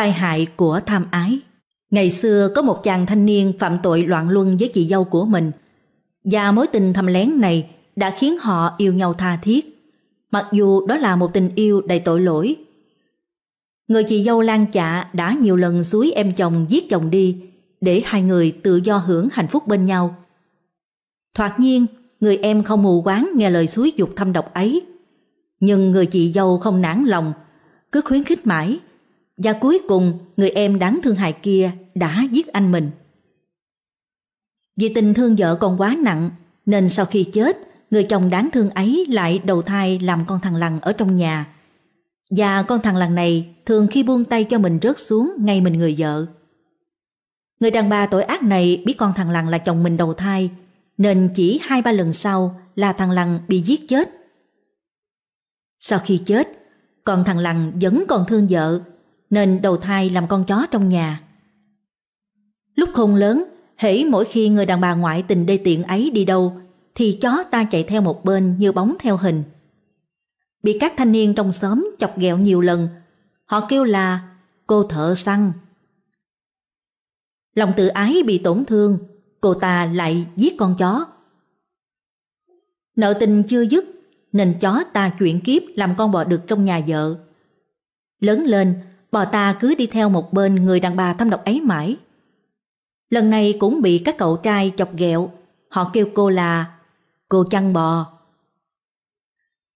tai hại của tham ái. Ngày xưa có một chàng thanh niên phạm tội loạn luân với chị dâu của mình và mối tình thầm lén này đã khiến họ yêu nhau tha thiết mặc dù đó là một tình yêu đầy tội lỗi. Người chị dâu Lan Chạ đã nhiều lần suối em chồng giết chồng đi để hai người tự do hưởng hạnh phúc bên nhau. Thoạt nhiên, người em không mù quáng nghe lời suối dục thâm độc ấy. Nhưng người chị dâu không nản lòng, cứ khuyến khích mãi và cuối cùng, người em đáng thương hại kia đã giết anh mình. Vì tình thương vợ còn quá nặng, nên sau khi chết, người chồng đáng thương ấy lại đầu thai làm con thằng lằn ở trong nhà. Và con thằng lằn này thường khi buông tay cho mình rớt xuống ngay mình người vợ. Người đàn bà tội ác này biết con thằng lằn là chồng mình đầu thai, nên chỉ hai ba lần sau là thằng lằn bị giết chết. Sau khi chết, con thằng lằn vẫn còn thương vợ nên đầu thai làm con chó trong nhà. Lúc không lớn, hễ mỗi khi người đàn bà ngoại tình đê tiện ấy đi đâu, thì chó ta chạy theo một bên như bóng theo hình. Bị các thanh niên trong xóm chọc ghẹo nhiều lần, họ kêu là cô thợ săn. Lòng tự ái bị tổn thương, cô ta lại giết con chó. Nợ tình chưa dứt, nên chó ta chuyển kiếp làm con bò đực trong nhà vợ. Lớn lên, bò ta cứ đi theo một bên người đàn bà thâm độc ấy mãi. Lần này cũng bị các cậu trai chọc ghẹo, họ kêu cô là cô chăn bò.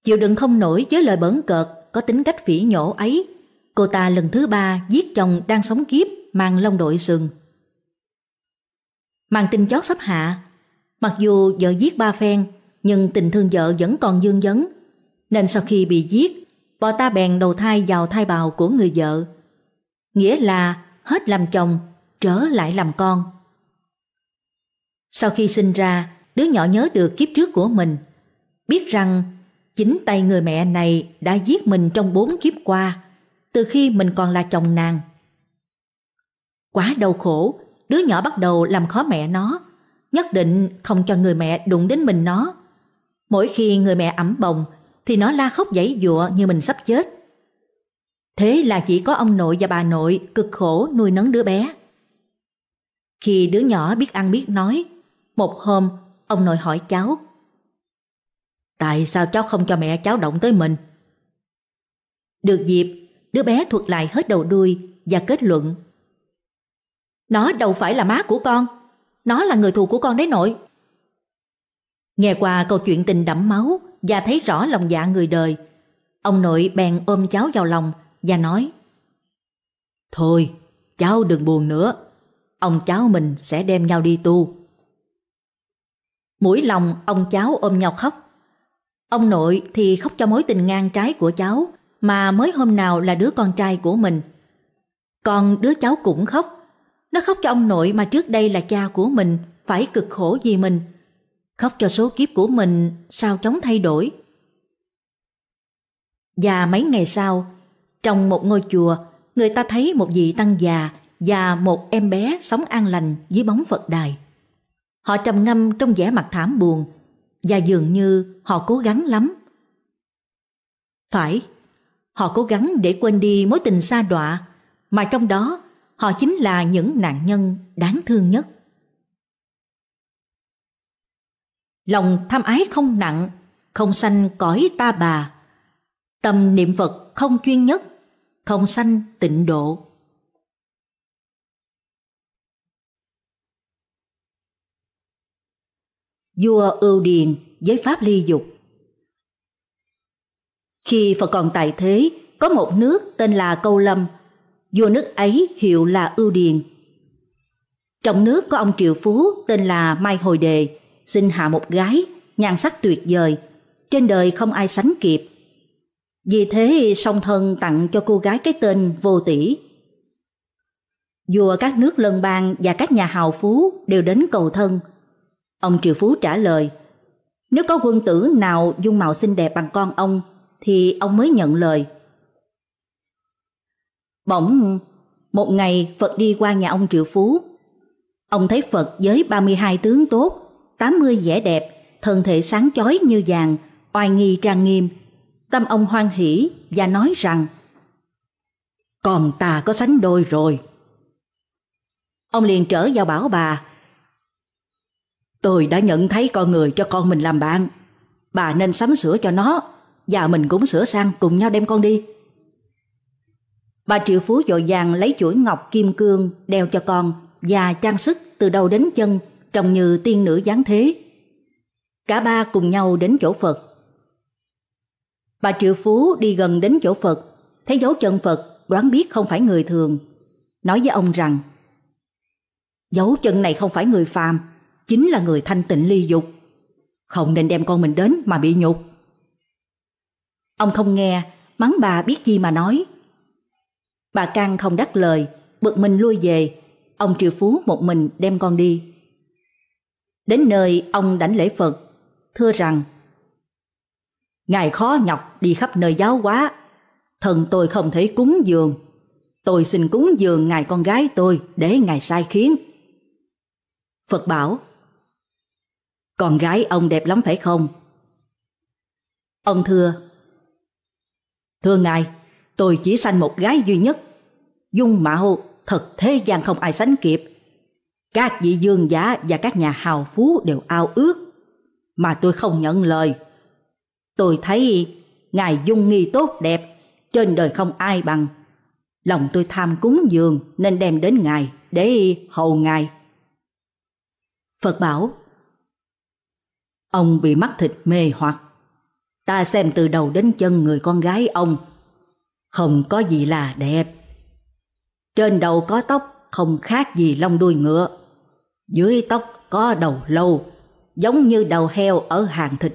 Chịu đựng không nổi với lời bẩn cợt có tính cách phỉ nhổ ấy, cô ta lần thứ ba giết chồng đang sống kiếp mang lông đội sừng. Màn tin chót sắp hạ, mặc dù vợ giết ba phen nhưng tình thương vợ vẫn còn dương dấn, nên sau khi bị giết bò ta bèn đầu thai vào thai bào của người vợ Nghĩa là hết làm chồng Trở lại làm con Sau khi sinh ra Đứa nhỏ nhớ được kiếp trước của mình Biết rằng Chính tay người mẹ này đã giết mình trong bốn kiếp qua Từ khi mình còn là chồng nàng Quá đau khổ Đứa nhỏ bắt đầu làm khó mẹ nó Nhất định không cho người mẹ đụng đến mình nó Mỗi khi người mẹ ẩm bồng thì nó la khóc giãy giụa như mình sắp chết. Thế là chỉ có ông nội và bà nội cực khổ nuôi nấng đứa bé. Khi đứa nhỏ biết ăn biết nói, một hôm ông nội hỏi cháu. Tại sao cháu không cho mẹ cháu động tới mình? Được dịp, đứa bé thuật lại hết đầu đuôi và kết luận. Nó đâu phải là má của con, nó là người thù của con đấy nội. Nghe qua câu chuyện tình đẫm máu, và thấy rõ lòng dạ người đời. Ông nội bèn ôm cháu vào lòng và nói Thôi, cháu đừng buồn nữa, ông cháu mình sẽ đem nhau đi tu. Mũi lòng ông cháu ôm nhau khóc. Ông nội thì khóc cho mối tình ngang trái của cháu mà mới hôm nào là đứa con trai của mình. Còn đứa cháu cũng khóc. Nó khóc cho ông nội mà trước đây là cha của mình, phải cực khổ vì mình – khóc cho số kiếp của mình sao chóng thay đổi. Và mấy ngày sau, trong một ngôi chùa, người ta thấy một vị tăng già và một em bé sống an lành dưới bóng Phật đài. Họ trầm ngâm trong vẻ mặt thảm buồn và dường như họ cố gắng lắm. Phải, họ cố gắng để quên đi mối tình xa đọa mà trong đó họ chính là những nạn nhân đáng thương nhất. lòng tham ái không nặng, không sanh cõi ta bà. Tâm niệm Phật không chuyên nhất, không sanh tịnh độ. Vua Ưu Điền với Pháp Ly Dục Khi Phật còn tại thế, có một nước tên là Câu Lâm, vua nước ấy hiệu là Ưu Điền. Trong nước có ông Triệu Phú tên là Mai Hồi Đề, sinh hạ một gái, nhan sắc tuyệt vời, trên đời không ai sánh kịp. Vì thế song thân tặng cho cô gái cái tên vô tỷ. Vua các nước lân bang và các nhà hào phú đều đến cầu thân. Ông Triệu Phú trả lời, nếu có quân tử nào dung mạo xinh đẹp bằng con ông thì ông mới nhận lời. Bỗng, một ngày Phật đi qua nhà ông Triệu Phú. Ông thấy Phật với 32 tướng tốt 80 vẻ đẹp, thân thể sáng chói như vàng, oai nghi trang nghiêm. Tâm ông hoan hỷ và nói rằng Còn ta có sánh đôi rồi. Ông liền trở vào bảo bà Tôi đã nhận thấy con người cho con mình làm bạn. Bà nên sắm sửa cho nó và mình cũng sửa sang cùng nhau đem con đi. Bà triệu phú dội vàng lấy chuỗi ngọc kim cương đeo cho con và trang sức từ đầu đến chân trông như tiên nữ giáng thế. Cả ba cùng nhau đến chỗ Phật. Bà Triệu Phú đi gần đến chỗ Phật, thấy dấu chân Phật đoán biết không phải người thường. Nói với ông rằng, dấu chân này không phải người phàm, chính là người thanh tịnh ly dục. Không nên đem con mình đến mà bị nhục. Ông không nghe, mắng bà biết chi mà nói. Bà Cang không đắc lời, bực mình lui về, ông Triệu Phú một mình đem con đi. Đến nơi ông đảnh lễ Phật, thưa rằng Ngài khó nhọc đi khắp nơi giáo hóa, thần tôi không thể cúng dường. Tôi xin cúng dường ngài con gái tôi để ngài sai khiến. Phật bảo, con gái ông đẹp lắm phải không? Ông thưa, thưa ngài, tôi chỉ sanh một gái duy nhất. Dung mạo thật thế gian không ai sánh kịp, các vị dương giả và các nhà hào phú đều ao ước, mà tôi không nhận lời. Tôi thấy ngài dung nghi tốt đẹp, trên đời không ai bằng. Lòng tôi tham cúng dường nên đem đến ngài để hầu ngài. Phật bảo, ông bị mắc thịt mê hoặc. Ta xem từ đầu đến chân người con gái ông, không có gì là đẹp. Trên đầu có tóc không khác gì lông đuôi ngựa dưới tóc có đầu lâu, giống như đầu heo ở hàng thịt.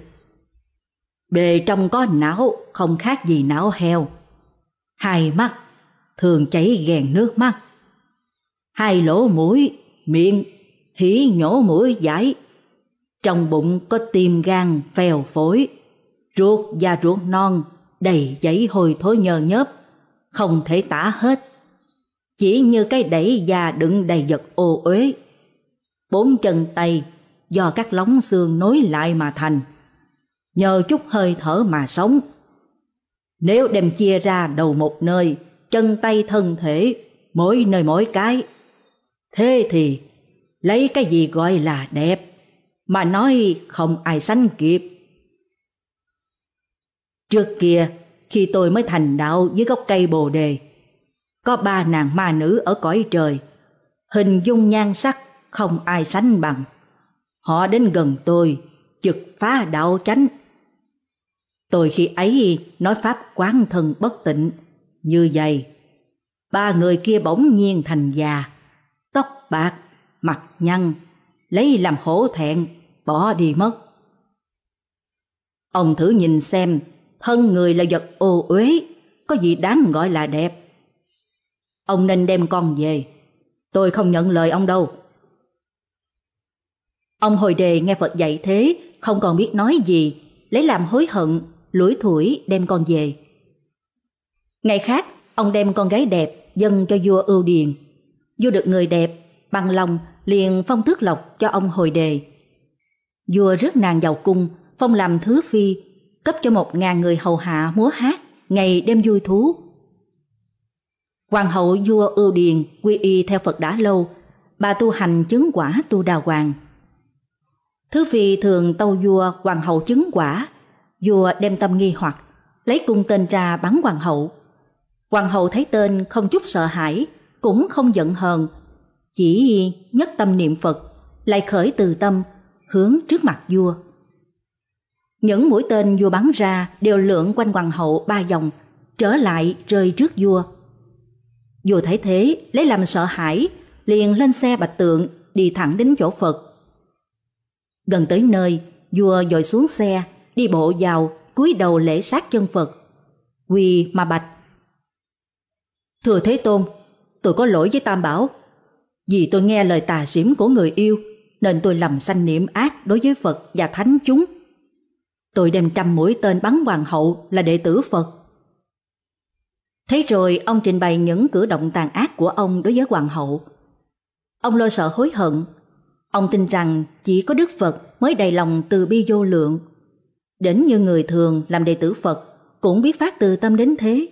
Bề trong có não, không khác gì não heo. Hai mắt, thường chảy ghèn nước mắt. Hai lỗ mũi, miệng, hỉ nhổ mũi giải. Trong bụng có tim gan, phèo phổi, ruột và ruột non, đầy giấy hồi thối nhờ nhớp, không thể tả hết. Chỉ như cái đẩy da đựng đầy vật ô uế bốn chân tay do các lóng xương nối lại mà thành, nhờ chút hơi thở mà sống. Nếu đem chia ra đầu một nơi, chân tay thân thể, mỗi nơi mỗi cái, thế thì lấy cái gì gọi là đẹp mà nói không ai sánh kịp. Trước kia, khi tôi mới thành đạo dưới gốc cây bồ đề, có ba nàng ma nữ ở cõi trời, hình dung nhan sắc không ai sánh bằng. Họ đến gần tôi, chực phá đạo chánh. Tôi khi ấy nói pháp quán thân bất tịnh, như vậy. Ba người kia bỗng nhiên thành già, tóc bạc, mặt nhăn, lấy làm hổ thẹn, bỏ đi mất. Ông thử nhìn xem, thân người là vật ô uế, có gì đáng gọi là đẹp. Ông nên đem con về, tôi không nhận lời ông đâu. Ông hồi đề nghe Phật dạy thế, không còn biết nói gì, lấy làm hối hận, lủi thủi đem con về. Ngày khác, ông đem con gái đẹp dâng cho vua Ưu Điền. Vua được người đẹp, bằng lòng liền phong tước lộc cho ông hồi đề. Vua rước nàng vào cung, phong làm thứ phi, cấp cho một ngàn người hầu hạ múa hát, ngày đêm vui thú. Hoàng hậu vua Ưu Điền quy y theo Phật đã lâu, bà tu hành chứng quả tu đào hoàng. Thứ phi thường tâu vua hoàng hậu chứng quả, vua đem tâm nghi hoặc, lấy cung tên ra bắn hoàng hậu. Hoàng hậu thấy tên không chút sợ hãi, cũng không giận hờn, chỉ nhất tâm niệm Phật, lại khởi từ tâm, hướng trước mặt vua. Những mũi tên vua bắn ra đều lượn quanh hoàng hậu ba vòng, trở lại rơi trước vua. Vua thấy thế, lấy làm sợ hãi, liền lên xe bạch tượng, đi thẳng đến chỗ Phật Gần tới nơi, vua dội xuống xe, đi bộ vào, cúi đầu lễ sát chân Phật. Quỳ mà bạch. Thưa Thế Tôn, tôi có lỗi với Tam Bảo. Vì tôi nghe lời tà xỉm của người yêu, nên tôi lầm sanh niệm ác đối với Phật và Thánh chúng. Tôi đem trăm mũi tên bắn hoàng hậu là đệ tử Phật. Thế rồi ông trình bày những cử động tàn ác của ông đối với hoàng hậu. Ông lo sợ hối hận Ông tin rằng chỉ có Đức Phật mới đầy lòng từ bi vô lượng. Đến như người thường làm đệ tử Phật cũng biết phát từ tâm đến thế.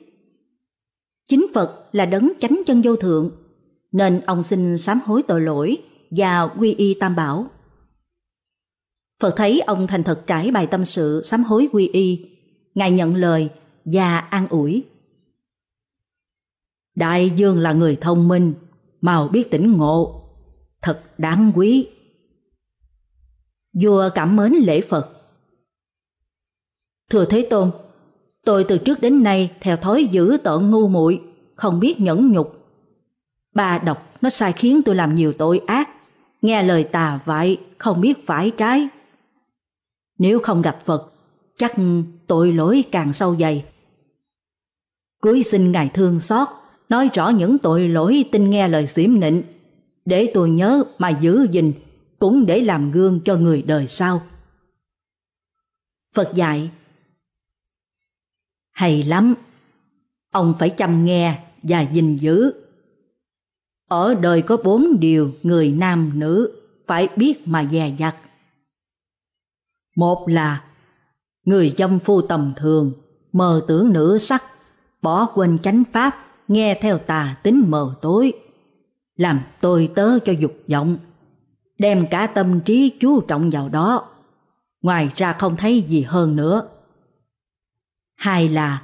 Chính Phật là đấng chánh chân vô thượng, nên ông xin sám hối tội lỗi và quy y tam bảo. Phật thấy ông thành thật trải bài tâm sự sám hối quy y, Ngài nhận lời và an ủi. Đại Dương là người thông minh, mau biết tỉnh ngộ, thật đáng quý. Vua cảm mến lễ Phật. Thưa Thế Tôn, tôi từ trước đến nay theo thói giữ tợn ngu muội, không biết nhẫn nhục. bà đọc nó sai khiến tôi làm nhiều tội ác, nghe lời tà vại không biết phải trái. Nếu không gặp Phật, chắc tội lỗi càng sâu dày. cuối xin Ngài thương xót, nói rõ những tội lỗi tin nghe lời xiểm nịnh, để tôi nhớ mà giữ gìn cũng để làm gương cho người đời sau. Phật dạy Hay lắm, ông phải chăm nghe và gìn giữ. Ở đời có bốn điều người nam nữ phải biết mà dè dặt. Một là người dâm phu tầm thường, mờ tưởng nữ sắc, bỏ quên chánh pháp, nghe theo tà tính mờ tối, làm tôi tớ cho dục vọng đem cả tâm trí chú trọng vào đó. Ngoài ra không thấy gì hơn nữa. Hai là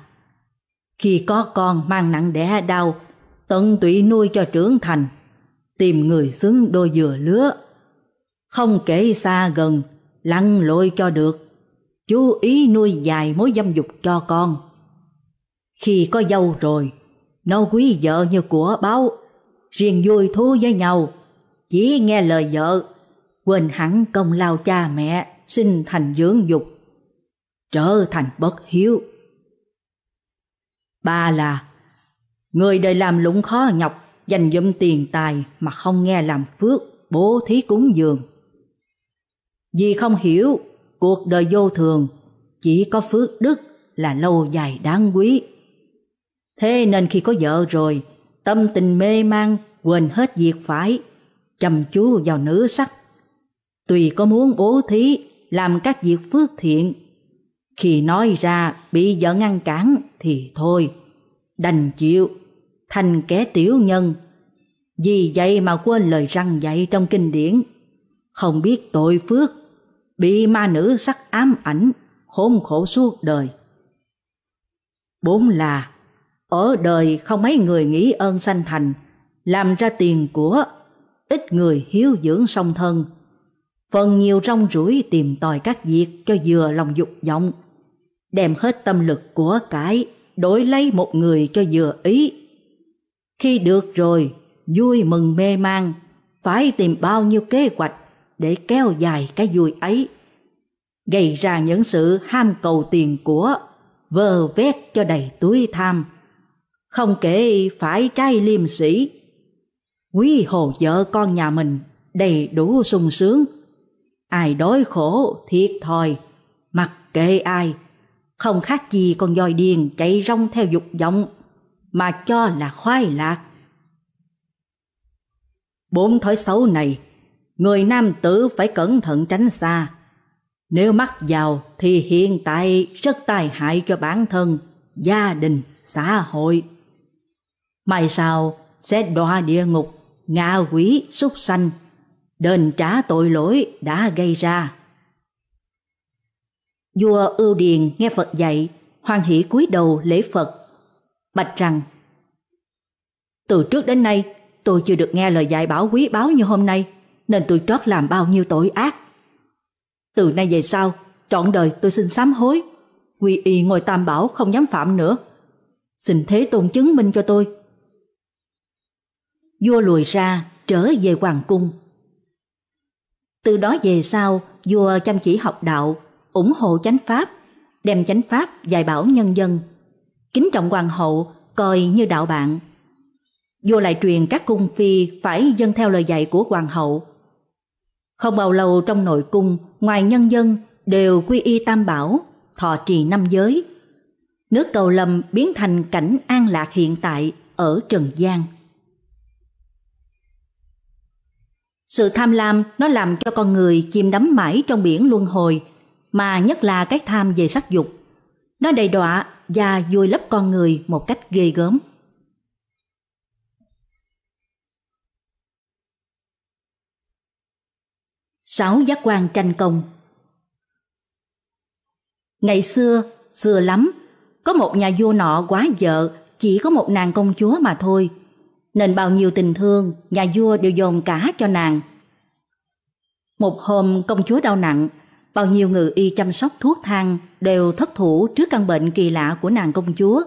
khi có con mang nặng đẻ đau, tận tụy nuôi cho trưởng thành, tìm người xứng đôi dừa lứa. Không kể xa gần, lăn lội cho được, chú ý nuôi dài mối dâm dục cho con. Khi có dâu rồi, nó quý vợ như của báo, riêng vui thú với nhau, chỉ nghe lời vợ, quên hẳn công lao cha mẹ, sinh thành dưỡng dục, trở thành bất hiếu. Ba là người đời làm lũng khó nhọc, dành dụm tiền tài mà không nghe làm phước, bố thí cúng dường. Vì không hiểu, cuộc đời vô thường, chỉ có phước đức là lâu dài đáng quý. Thế nên khi có vợ rồi, tâm tình mê mang, quên hết việc phải, chăm chú vào nữ sắc. Tùy có muốn bố thí, làm các việc phước thiện, khi nói ra bị vợ ngăn cản thì thôi, đành chịu, thành kẻ tiểu nhân. Vì vậy mà quên lời răng dạy trong kinh điển, không biết tội phước, bị ma nữ sắc ám ảnh, khốn khổ suốt đời. Bốn là, ở đời không mấy người nghĩ ơn sanh thành, làm ra tiền của ít người hiếu dưỡng song thân, phần nhiều rong ruổi tìm tòi các việc cho vừa lòng dục vọng, đem hết tâm lực của cái đổi lấy một người cho vừa ý. Khi được rồi, vui mừng mê man, phải tìm bao nhiêu kế hoạch để kéo dài cái vui ấy, gây ra những sự ham cầu tiền của, vờ vét cho đầy túi tham. Không kể phải trai liêm sĩ quý hồ vợ con nhà mình đầy đủ sung sướng. Ai đói khổ thiệt thòi, mặc kệ ai, không khác gì con voi điền chạy rong theo dục vọng mà cho là khoái lạc. Bốn thói xấu này, người nam tử phải cẩn thận tránh xa. Nếu mắc vào thì hiện tại rất tai hại cho bản thân, gia đình, xã hội. Mai sau sẽ đọa địa ngục ngạ quỷ súc sanh, đền trả tội lỗi đã gây ra. Vua Ưu Điền nghe Phật dạy, hoan hỷ cúi đầu lễ Phật, bạch rằng: Từ trước đến nay, tôi chưa được nghe lời dạy bảo quý báo như hôm nay, nên tôi trót làm bao nhiêu tội ác. Từ nay về sau, trọn đời tôi xin sám hối, quy y ngồi Tam Bảo không dám phạm nữa. Xin Thế Tôn chứng minh cho tôi vua lùi ra trở về hoàng cung. Từ đó về sau, vua chăm chỉ học đạo, ủng hộ chánh pháp, đem chánh pháp dạy bảo nhân dân. Kính trọng hoàng hậu coi như đạo bạn. Vua lại truyền các cung phi phải dân theo lời dạy của hoàng hậu. Không bao lâu trong nội cung, ngoài nhân dân đều quy y tam bảo, thọ trì năm giới. Nước cầu lâm biến thành cảnh an lạc hiện tại ở Trần gian Sự tham lam nó làm cho con người chìm đắm mãi trong biển luân hồi, mà nhất là cái tham về sắc dục. Nó đầy đọa và vùi lấp con người một cách ghê gớm. Sáu giác quan tranh công Ngày xưa, xưa lắm, có một nhà vua nọ quá vợ, chỉ có một nàng công chúa mà thôi – nên bao nhiêu tình thương nhà vua đều dồn cả cho nàng. Một hôm công chúa đau nặng, bao nhiêu người y chăm sóc thuốc thang đều thất thủ trước căn bệnh kỳ lạ của nàng công chúa.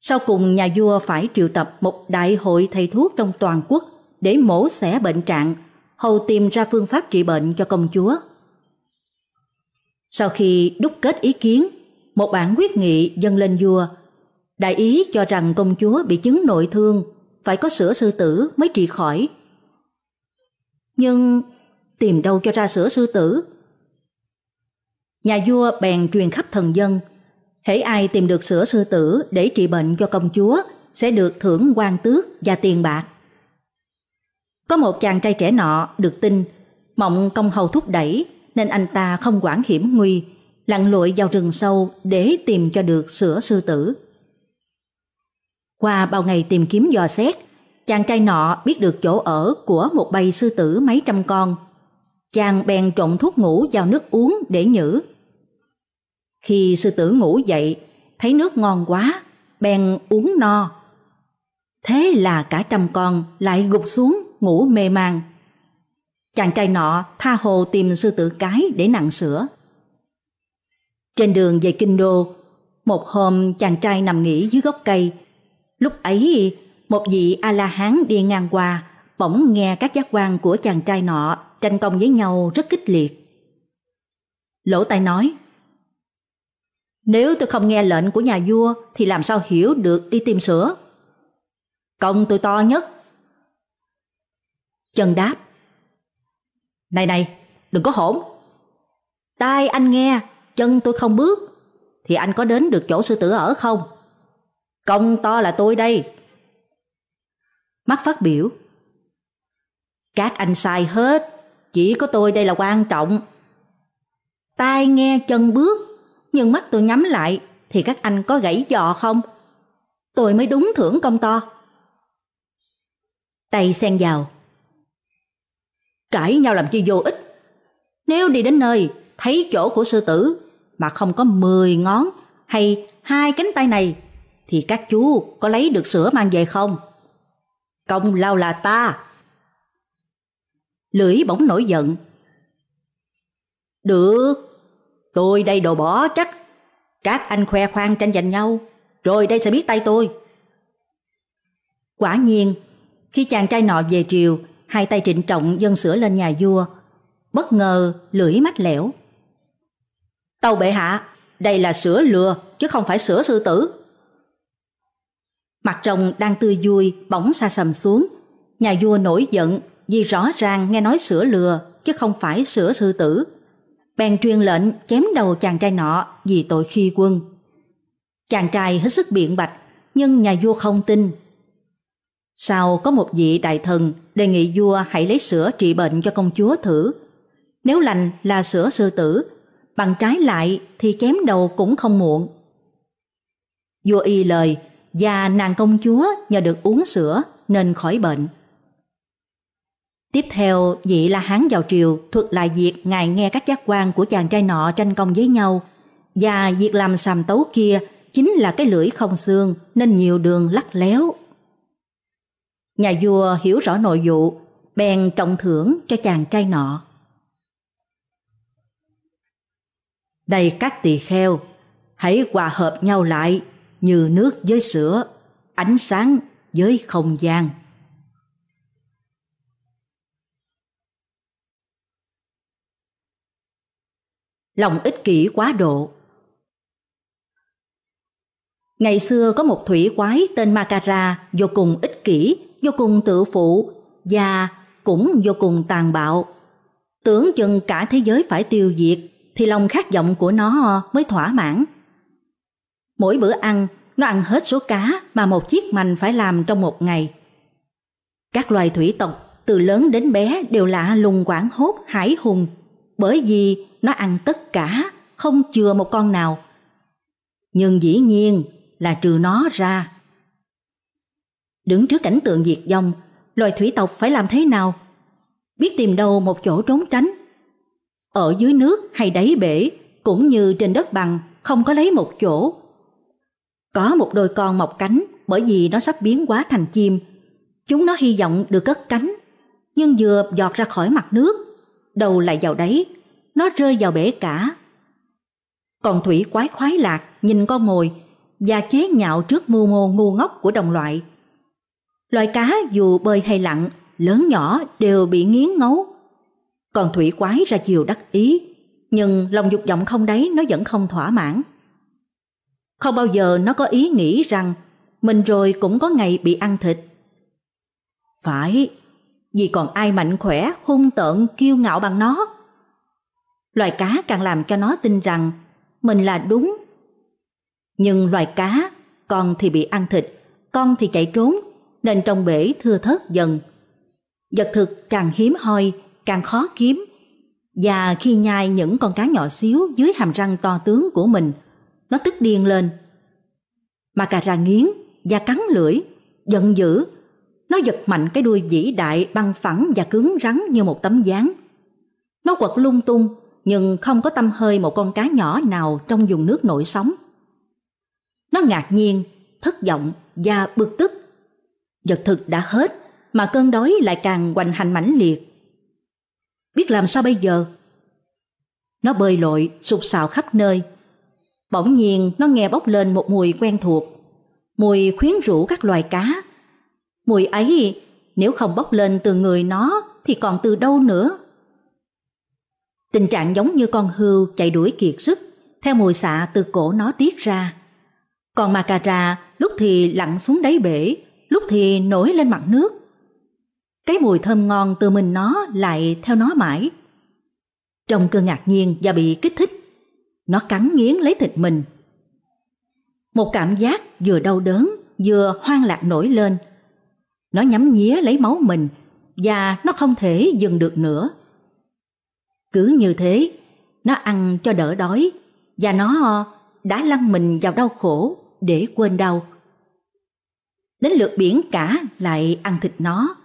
Sau cùng nhà vua phải triệu tập một đại hội thầy thuốc trong toàn quốc để mổ xẻ bệnh trạng, hầu tìm ra phương pháp trị bệnh cho công chúa. Sau khi đúc kết ý kiến, một bản quyết nghị dâng lên vua – Đại ý cho rằng công chúa bị chứng nội thương, phải có sữa sư tử mới trị khỏi. Nhưng tìm đâu cho ra sữa sư tử? Nhà vua bèn truyền khắp thần dân, hễ ai tìm được sữa sư tử để trị bệnh cho công chúa sẽ được thưởng quan tước và tiền bạc. Có một chàng trai trẻ nọ được tin mộng công hầu thúc đẩy nên anh ta không quản hiểm nguy, lặn lội vào rừng sâu để tìm cho được sữa sư tử. Qua bao ngày tìm kiếm dò xét, chàng trai nọ biết được chỗ ở của một bầy sư tử mấy trăm con. Chàng bèn trộn thuốc ngủ vào nước uống để nhử. Khi sư tử ngủ dậy, thấy nước ngon quá, bèn uống no. Thế là cả trăm con lại gục xuống ngủ mê man. Chàng trai nọ tha hồ tìm sư tử cái để nặng sữa. Trên đường về kinh đô, một hôm chàng trai nằm nghỉ dưới gốc cây Lúc ấy, một vị A-la-hán đi ngang qua, bỗng nghe các giác quan của chàng trai nọ tranh công với nhau rất kích liệt. Lỗ tai nói, Nếu tôi không nghe lệnh của nhà vua thì làm sao hiểu được đi tìm sữa? Công tôi to nhất. Trần đáp, Này này, đừng có hỗn. Tai anh nghe, chân tôi không bước, thì anh có đến được chỗ sư tử ở không? Công to là tôi đây. Mắt phát biểu. Các anh sai hết, chỉ có tôi đây là quan trọng. Tai nghe chân bước, nhưng mắt tôi nhắm lại thì các anh có gãy giò không? Tôi mới đúng thưởng công to. Tay xen vào. Cãi nhau làm chi vô ích. Nếu đi đến nơi thấy chỗ của sư tử mà không có 10 ngón hay hai cánh tay này thì các chú có lấy được sữa mang về không? Công lao là ta. Lưỡi bỗng nổi giận. Được, tôi đây đồ bỏ chắc. Các anh khoe khoang tranh giành nhau, rồi đây sẽ biết tay tôi. Quả nhiên, khi chàng trai nọ về triều, hai tay trịnh trọng dâng sữa lên nhà vua. Bất ngờ, lưỡi mách lẻo. Tâu bệ hạ, đây là sữa lừa chứ không phải sữa sư tử. Mặt rồng đang tươi vui bỗng xa sầm xuống. Nhà vua nổi giận vì rõ ràng nghe nói sửa lừa chứ không phải sửa sư tử. Bèn truyền lệnh chém đầu chàng trai nọ vì tội khi quân. Chàng trai hết sức biện bạch nhưng nhà vua không tin. Sau có một vị đại thần đề nghị vua hãy lấy sữa trị bệnh cho công chúa thử. Nếu lành là sữa sư tử, bằng trái lại thì chém đầu cũng không muộn. Vua y lời và nàng công chúa nhờ được uống sữa nên khỏi bệnh. Tiếp theo, vị La Hán vào triều thuật lại việc ngài nghe các giác quan của chàng trai nọ tranh công với nhau và việc làm sàm tấu kia chính là cái lưỡi không xương nên nhiều đường lắc léo. Nhà vua hiểu rõ nội vụ, bèn trọng thưởng cho chàng trai nọ. Đây các tỳ kheo, hãy hòa hợp nhau lại như nước với sữa, ánh sáng với không gian. Lòng ích kỷ quá độ Ngày xưa có một thủy quái tên Makara vô cùng ích kỷ, vô cùng tự phụ và cũng vô cùng tàn bạo. Tưởng chừng cả thế giới phải tiêu diệt thì lòng khát vọng của nó mới thỏa mãn Mỗi bữa ăn, nó ăn hết số cá mà một chiếc mành phải làm trong một ngày. Các loài thủy tộc, từ lớn đến bé đều lạ lùng quảng hốt hải hùng, bởi vì nó ăn tất cả, không chừa một con nào. Nhưng dĩ nhiên là trừ nó ra. Đứng trước cảnh tượng diệt vong, loài thủy tộc phải làm thế nào? Biết tìm đâu một chỗ trốn tránh. Ở dưới nước hay đáy bể, cũng như trên đất bằng, không có lấy một chỗ có một đôi con mọc cánh bởi vì nó sắp biến quá thành chim. Chúng nó hy vọng được cất cánh, nhưng vừa giọt ra khỏi mặt nước, đầu lại vào đấy, nó rơi vào bể cả. Còn Thủy quái khoái lạc nhìn con mồi và chế nhạo trước mưu mô ngu ngốc của đồng loại. Loài cá dù bơi hay lặn, lớn nhỏ đều bị nghiến ngấu. Còn Thủy quái ra chiều đắc ý, nhưng lòng dục vọng không đấy nó vẫn không thỏa mãn. Không bao giờ nó có ý nghĩ rằng mình rồi cũng có ngày bị ăn thịt. Phải, vì còn ai mạnh khỏe, hung tợn, kiêu ngạo bằng nó. Loài cá càng làm cho nó tin rằng mình là đúng. Nhưng loài cá, con thì bị ăn thịt, con thì chạy trốn, nên trong bể thưa thớt dần. Vật thực càng hiếm hoi, càng khó kiếm. Và khi nhai những con cá nhỏ xíu dưới hàm răng to tướng của mình – nó tức điên lên. Mà cà ra nghiến và cắn lưỡi, giận dữ, nó giật mạnh cái đuôi vĩ đại băng phẳng và cứng rắn như một tấm dáng. Nó quật lung tung nhưng không có tâm hơi một con cá nhỏ nào trong vùng nước nổi sóng. Nó ngạc nhiên, thất vọng và bực tức. Vật thực đã hết mà cơn đói lại càng hoành hành mãnh liệt. Biết làm sao bây giờ? Nó bơi lội, sụp sạo khắp nơi, Bỗng nhiên nó nghe bốc lên một mùi quen thuộc, mùi khuyến rũ các loài cá. Mùi ấy nếu không bốc lên từ người nó thì còn từ đâu nữa. Tình trạng giống như con hươu chạy đuổi kiệt sức, theo mùi xạ từ cổ nó tiết ra. Còn Macara lúc thì lặn xuống đáy bể, lúc thì nổi lên mặt nước. Cái mùi thơm ngon từ mình nó lại theo nó mãi. trong cơn ngạc nhiên và bị kích thích, nó cắn nghiến lấy thịt mình. Một cảm giác vừa đau đớn, vừa hoang lạc nổi lên. Nó nhắm nhía lấy máu mình và nó không thể dừng được nữa. Cứ như thế, nó ăn cho đỡ đói và nó ờ, đã lăn mình vào đau khổ để quên đau. Đến lượt biển cả lại ăn thịt nó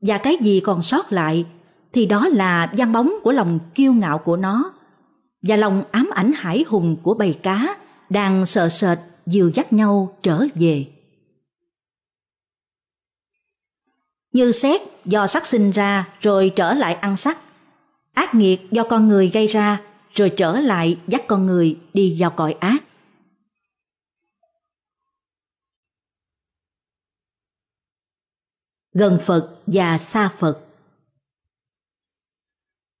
và cái gì còn sót lại thì đó là văn bóng của lòng kiêu ngạo của nó và lòng ám ảnh hải hùng của bầy cá đang sợ sệt dìu dắt nhau trở về. Như xét do sắc sinh ra rồi trở lại ăn sắc, ác nghiệt do con người gây ra rồi trở lại dắt con người đi vào cõi ác. Gần Phật và xa Phật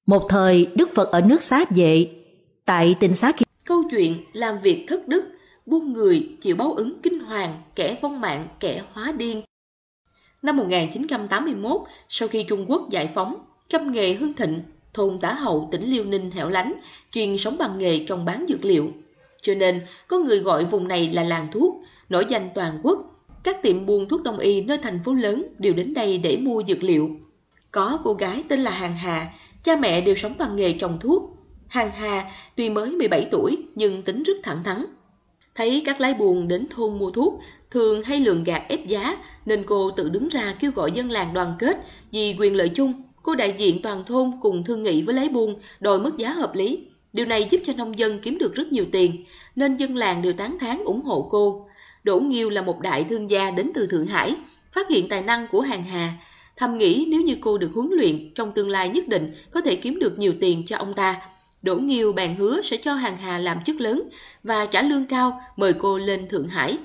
Một thời Đức Phật ở nước xá vệ Tại tỉnh xá Kiên... Câu chuyện làm việc thất đức, buôn người chịu báo ứng kinh hoàng, kẻ phong mạng, kẻ hóa điên. Năm 1981, sau khi Trung Quốc giải phóng, trăm nghề hương thịnh, thôn Tá Hậu, tỉnh Liêu Ninh hẻo lánh, chuyên sống bằng nghề trong bán dược liệu. Cho nên, có người gọi vùng này là làng thuốc, nổi danh toàn quốc. Các tiệm buôn thuốc đông y nơi thành phố lớn đều đến đây để mua dược liệu. Có cô gái tên là Hàng Hà, cha mẹ đều sống bằng nghề trồng thuốc. Hàng Hà tuy mới 17 tuổi nhưng tính rất thẳng thắn. Thấy các lái buồn đến thôn mua thuốc, thường hay lường gạt ép giá nên cô tự đứng ra kêu gọi dân làng đoàn kết vì quyền lợi chung. Cô đại diện toàn thôn cùng thương nghị với lái buôn đòi mức giá hợp lý. Điều này giúp cho nông dân kiếm được rất nhiều tiền, nên dân làng đều tán thán ủng hộ cô. Đỗ Nghiêu là một đại thương gia đến từ Thượng Hải, phát hiện tài năng của Hàng Hà, thầm nghĩ nếu như cô được huấn luyện, trong tương lai nhất định có thể kiếm được nhiều tiền cho ông ta. Đỗ Nghiêu bàn hứa sẽ cho Hàng Hà làm chức lớn và trả lương cao mời cô lên Thượng Hải.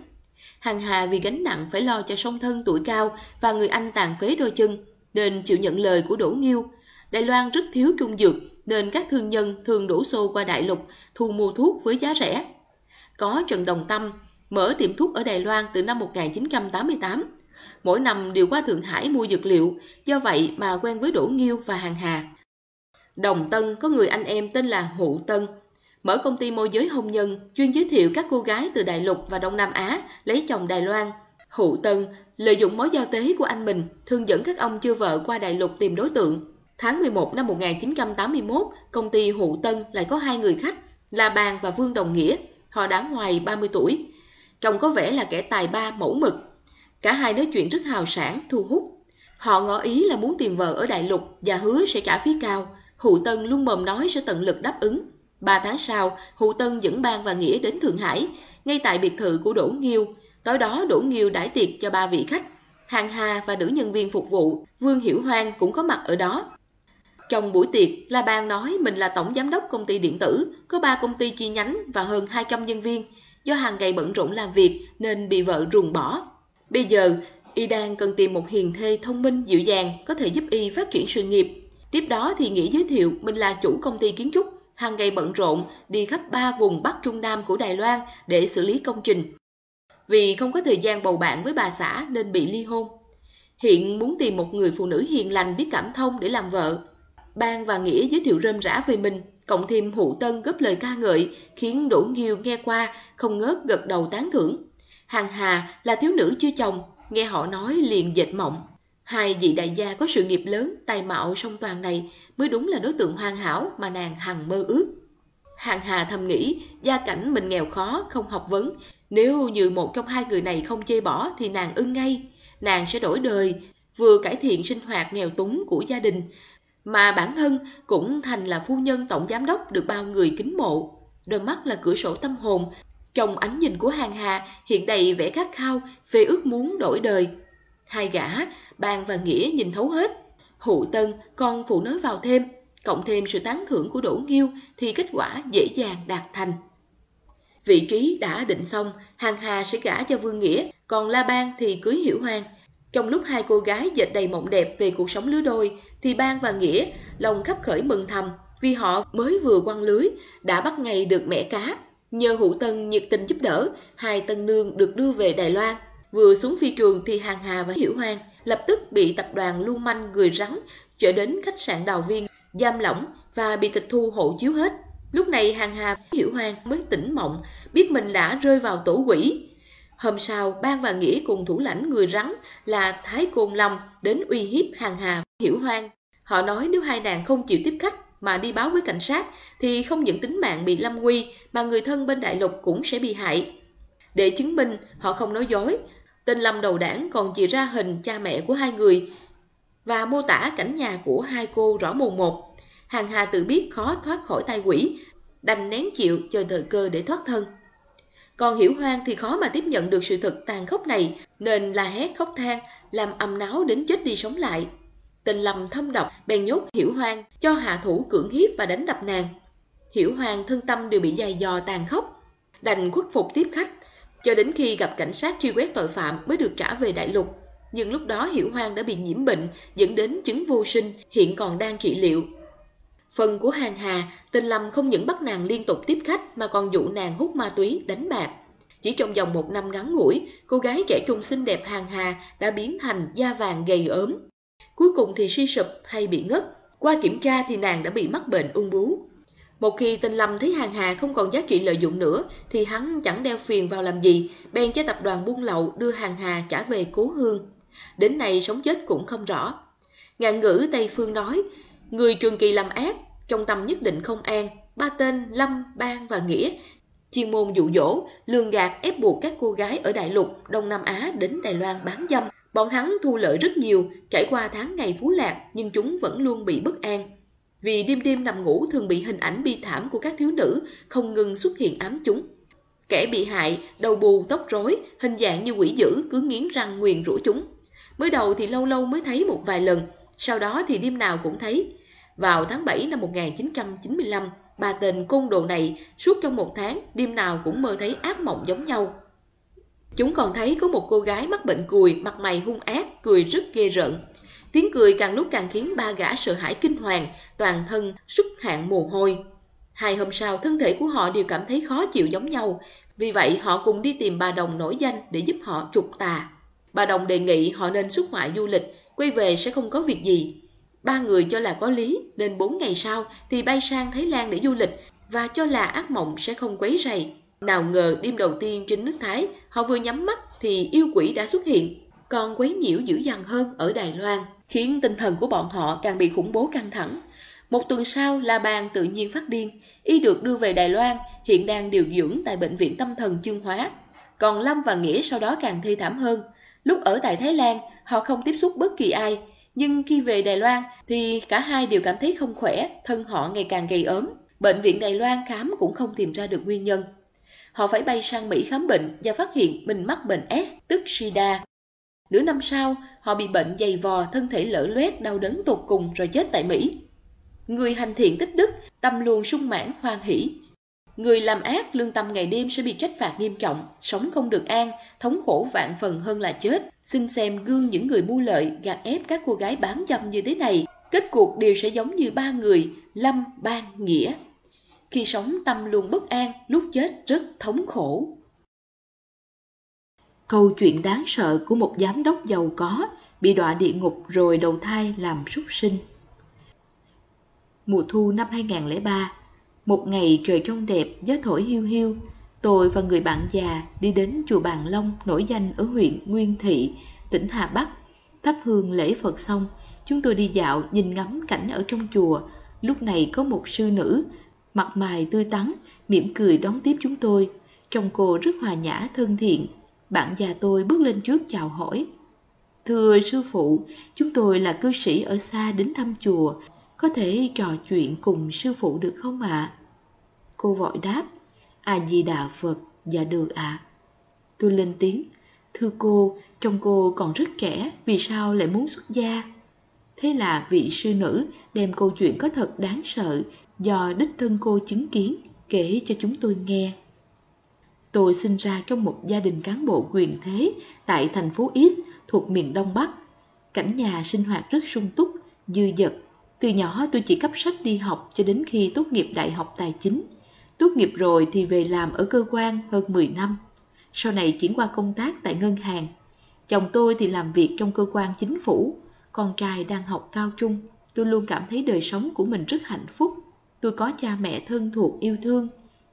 Hàng Hà vì gánh nặng phải lo cho song thân tuổi cao và người anh tàn phế đôi chân nên chịu nhận lời của Đỗ Nghiêu. Đài Loan rất thiếu trung dược nên các thương nhân thường đổ xô qua đại lục thu mua thuốc với giá rẻ. Có Trần Đồng Tâm mở tiệm thuốc ở Đài Loan từ năm 1988. Mỗi năm đều qua Thượng Hải mua dược liệu, do vậy mà quen với Đỗ Nghiêu và Hàng Hà. Đồng Tân có người anh em tên là Hữu Tân, mở công ty môi giới hôn nhân chuyên giới thiệu các cô gái từ Đại Lục và Đông Nam Á lấy chồng Đài Loan. Hữu Tân lợi dụng mối giao tế của anh mình thường dẫn các ông chưa vợ qua Đại Lục tìm đối tượng. Tháng 11 năm 1981, công ty Hữu Tân lại có hai người khách là Bàn và Vương Đồng Nghĩa, họ đáng ngoài 30 tuổi. Chồng có vẻ là kẻ tài ba mẫu mực. Cả hai nói chuyện rất hào sản, thu hút. Họ ngỏ ý là muốn tìm vợ ở Đại Lục và hứa sẽ trả phí cao. Hụ Tân luôn mồm nói sẽ tận lực đáp ứng. Ba tháng sau, Hụ Tân dẫn Ban và Nghĩa đến Thượng Hải, ngay tại biệt thự của Đỗ Nghiêu. Tối đó Đỗ Nghiêu đãi tiệc cho ba vị khách. Hàng Hà và nữ nhân viên phục vụ, Vương Hiểu Hoang cũng có mặt ở đó. Trong buổi tiệc, La Ban nói mình là tổng giám đốc công ty điện tử, có 3 công ty chi nhánh và hơn 200 nhân viên. Do hàng ngày bận rộn làm việc nên bị vợ ruồng bỏ. Bây giờ, y đang cần tìm một hiền thê thông minh, dịu dàng, có thể giúp y phát triển sự nghiệp. Tiếp đó thì Nghĩa giới thiệu mình là chủ công ty kiến trúc, hàng ngày bận rộn đi khắp ba vùng Bắc Trung Nam của Đài Loan để xử lý công trình. Vì không có thời gian bầu bạn với bà xã nên bị ly hôn. Hiện muốn tìm một người phụ nữ hiền lành biết cảm thông để làm vợ. Bang và Nghĩa giới thiệu rơm rã về mình, cộng thêm Hữu Tân góp lời ca ngợi khiến Đỗ Nghiêu nghe qua không ngớt gật đầu tán thưởng. Hàng Hà là thiếu nữ chưa chồng, nghe họ nói liền dệt mộng. Hai vị đại gia có sự nghiệp lớn, tài mạo song toàn này mới đúng là đối tượng hoàn hảo mà nàng hằng mơ ước. Hàng Hà thầm nghĩ, gia cảnh mình nghèo khó, không học vấn. Nếu như một trong hai người này không chê bỏ thì nàng ưng ngay. Nàng sẽ đổi đời, vừa cải thiện sinh hoạt nghèo túng của gia đình, mà bản thân cũng thành là phu nhân tổng giám đốc được bao người kính mộ. Đôi mắt là cửa sổ tâm hồn, trong ánh nhìn của Hàng Hà hiện đầy vẻ khát khao về ước muốn đổi đời. Hai gã Bàn và Nghĩa nhìn thấu hết. Hụ Tân còn phụ nói vào thêm, cộng thêm sự tán thưởng của Đỗ Nghiêu thì kết quả dễ dàng đạt thành. Vị trí đã định xong, Hàng Hà sẽ gả cho Vương Nghĩa, còn La Bang thì cưới Hiểu Hoàng. Trong lúc hai cô gái dệt đầy mộng đẹp về cuộc sống lứa đôi, thì Bang và Nghĩa lòng khắp khởi mừng thầm vì họ mới vừa quăng lưới, đã bắt ngay được mẹ cá. Nhờ Hữu Tân nhiệt tình giúp đỡ, hai tân nương được đưa về Đài Loan. Vừa xuống phi trường thì Hàng Hà và Hiểu Hoàng lập tức bị tập đoàn lưu manh người rắn chở đến khách sạn đào viên, giam lỏng và bị tịch thu hộ chiếu hết. Lúc này hàng hà hiểu hoàng mới tỉnh mộng, biết mình đã rơi vào tổ quỷ. Hôm sau, Ban và Nghĩa cùng thủ lãnh người rắn là Thái Côn Long đến uy hiếp hàng hà hiểu hoang. Họ nói nếu hai nàng không chịu tiếp khách mà đi báo với cảnh sát thì không những tính mạng bị lâm nguy mà người thân bên đại lục cũng sẽ bị hại. Để chứng minh họ không nói dối, Tên Lâm đầu đảng còn chỉ ra hình cha mẹ của hai người và mô tả cảnh nhà của hai cô rõ mồn một. Hàng Hà tự biết khó thoát khỏi tay quỷ, đành nén chịu chờ thời cơ để thoát thân. Còn Hiểu Hoang thì khó mà tiếp nhận được sự thật tàn khốc này, nên là hét khóc than, làm ầm náo đến chết đi sống lại. Tình lầm thâm độc bèn nhốt Hiểu Hoang cho hạ thủ cưỡng hiếp và đánh đập nàng. Hiểu Hoang thân tâm đều bị dài dò tàn khốc, đành khuất phục tiếp khách, cho đến khi gặp cảnh sát truy quét tội phạm mới được trả về đại lục. Nhưng lúc đó Hiểu Hoang đã bị nhiễm bệnh dẫn đến chứng vô sinh, hiện còn đang trị liệu. Phần của Hàng Hà, Tình Lâm không những bắt nàng liên tục tiếp khách mà còn dụ nàng hút ma túy, đánh bạc. Chỉ trong vòng một năm ngắn ngủi, cô gái trẻ trung xinh đẹp Hàng Hà đã biến thành da vàng gầy ốm. Cuối cùng thì suy sụp hay bị ngất. Qua kiểm tra thì nàng đã bị mắc bệnh ung bú một khi Tinh Lâm thấy hàng hà không còn giá trị lợi dụng nữa thì hắn chẳng đeo phiền vào làm gì, bèn cho tập đoàn buôn lậu đưa hàng hà trả về cố hương. Đến nay sống chết cũng không rõ. Ngạn ngữ Tây Phương nói, người trường kỳ làm ác, trong tâm nhất định không an, ba tên Lâm, Ban và Nghĩa, chuyên môn dụ dỗ, lường gạt ép buộc các cô gái ở Đại Lục, Đông Nam Á đến Đài Loan bán dâm. Bọn hắn thu lợi rất nhiều, trải qua tháng ngày phú lạc nhưng chúng vẫn luôn bị bất an vì đêm đêm nằm ngủ thường bị hình ảnh bi thảm của các thiếu nữ không ngừng xuất hiện ám chúng. Kẻ bị hại, đầu bù, tóc rối, hình dạng như quỷ dữ cứ nghiến răng nguyền rủa chúng. Mới đầu thì lâu lâu mới thấy một vài lần, sau đó thì đêm nào cũng thấy. Vào tháng 7 năm 1995, bà tên côn đồ này suốt trong một tháng đêm nào cũng mơ thấy ác mộng giống nhau. Chúng còn thấy có một cô gái mắc bệnh cùi, mặt mày hung ác, cười rất ghê rợn. Tiếng cười càng lúc càng khiến ba gã sợ hãi kinh hoàng, toàn thân xuất hạn mồ hôi. Hai hôm sau, thân thể của họ đều cảm thấy khó chịu giống nhau, vì vậy họ cùng đi tìm bà Đồng nổi danh để giúp họ trục tà. Bà Đồng đề nghị họ nên xuất ngoại du lịch, quay về sẽ không có việc gì. Ba người cho là có lý, nên bốn ngày sau thì bay sang Thái Lan để du lịch và cho là ác mộng sẽ không quấy rầy. Nào ngờ đêm đầu tiên trên nước Thái, họ vừa nhắm mắt thì yêu quỷ đã xuất hiện, còn quấy nhiễu dữ dằn hơn ở Đài Loan khiến tinh thần của bọn họ càng bị khủng bố căng thẳng. Một tuần sau, La Bàn tự nhiên phát điên, y được đưa về Đài Loan, hiện đang điều dưỡng tại Bệnh viện Tâm thần Chương Hóa. Còn Lâm và Nghĩa sau đó càng thi thảm hơn. Lúc ở tại Thái Lan, họ không tiếp xúc bất kỳ ai, nhưng khi về Đài Loan thì cả hai đều cảm thấy không khỏe, thân họ ngày càng gầy ốm. Bệnh viện Đài Loan khám cũng không tìm ra được nguyên nhân. Họ phải bay sang Mỹ khám bệnh và phát hiện mình mắc bệnh S, tức SIDA, Nửa năm sau, họ bị bệnh dày vò, thân thể lở loét, đau đớn tột cùng rồi chết tại Mỹ. Người hành thiện tích đức, tâm luôn sung mãn hoan hỷ. Người làm ác, lương tâm ngày đêm sẽ bị trách phạt nghiêm trọng, sống không được an, thống khổ vạn phần hơn là chết. Xin xem gương những người mua lợi, gạt ép các cô gái bán dâm như thế này. Kết cuộc đều sẽ giống như ba người, lâm, ban, nghĩa. Khi sống tâm luôn bất an, lúc chết rất thống khổ câu chuyện đáng sợ của một giám đốc giàu có bị đọa địa ngục rồi đầu thai làm súc sinh. Mùa thu năm 2003, một ngày trời trong đẹp, gió thổi hiu hiu, tôi và người bạn già đi đến chùa Bàn Long nổi danh ở huyện Nguyên Thị, tỉnh Hà Bắc, thắp hương lễ Phật xong, chúng tôi đi dạo nhìn ngắm cảnh ở trong chùa. Lúc này có một sư nữ, mặt mày tươi tắn, mỉm cười đón tiếp chúng tôi. Trông cô rất hòa nhã, thân thiện, bạn già tôi bước lên trước chào hỏi. Thưa sư phụ, chúng tôi là cư sĩ ở xa đến thăm chùa, có thể trò chuyện cùng sư phụ được không ạ? À? Cô vội đáp, A-di-đà Phật, dạ được ạ. À. Tôi lên tiếng, thưa cô, trong cô còn rất trẻ, vì sao lại muốn xuất gia? Thế là vị sư nữ đem câu chuyện có thật đáng sợ do đích thân cô chứng kiến kể cho chúng tôi nghe Tôi sinh ra trong một gia đình cán bộ quyền thế tại thành phố X thuộc miền Đông Bắc. Cảnh nhà sinh hoạt rất sung túc, dư dật. Từ nhỏ tôi chỉ cấp sách đi học cho đến khi tốt nghiệp đại học tài chính. Tốt nghiệp rồi thì về làm ở cơ quan hơn 10 năm. Sau này chuyển qua công tác tại ngân hàng. Chồng tôi thì làm việc trong cơ quan chính phủ. Con trai đang học cao trung. Tôi luôn cảm thấy đời sống của mình rất hạnh phúc. Tôi có cha mẹ thân thuộc yêu thương,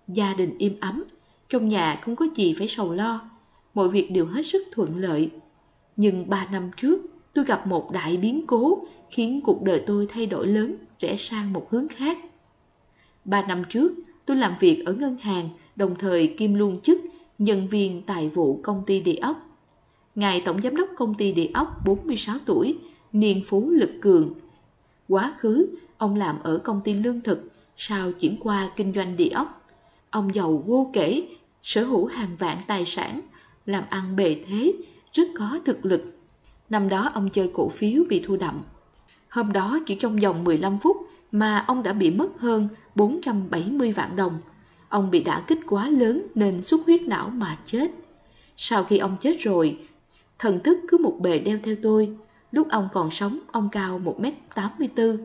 gia đình im ấm, trong nhà không có gì phải sầu lo, mọi việc đều hết sức thuận lợi. Nhưng ba năm trước, tôi gặp một đại biến cố khiến cuộc đời tôi thay đổi lớn, rẽ sang một hướng khác. ba năm trước, tôi làm việc ở ngân hàng, đồng thời kim luôn chức nhân viên tài vụ công ty địa ốc. Ngài tổng giám đốc công ty địa ốc 46 tuổi, niên phú lực cường. Quá khứ, ông làm ở công ty lương thực, sau chuyển qua kinh doanh địa ốc. Ông giàu vô kể sở hữu hàng vạn tài sản, làm ăn bề thế, rất có thực lực. Năm đó ông chơi cổ phiếu bị thu đậm. Hôm đó chỉ trong vòng 15 phút mà ông đã bị mất hơn 470 vạn đồng. Ông bị đả kích quá lớn nên xuất huyết não mà chết. Sau khi ông chết rồi, thần thức cứ một bề đeo theo tôi. Lúc ông còn sống, ông cao 1m84.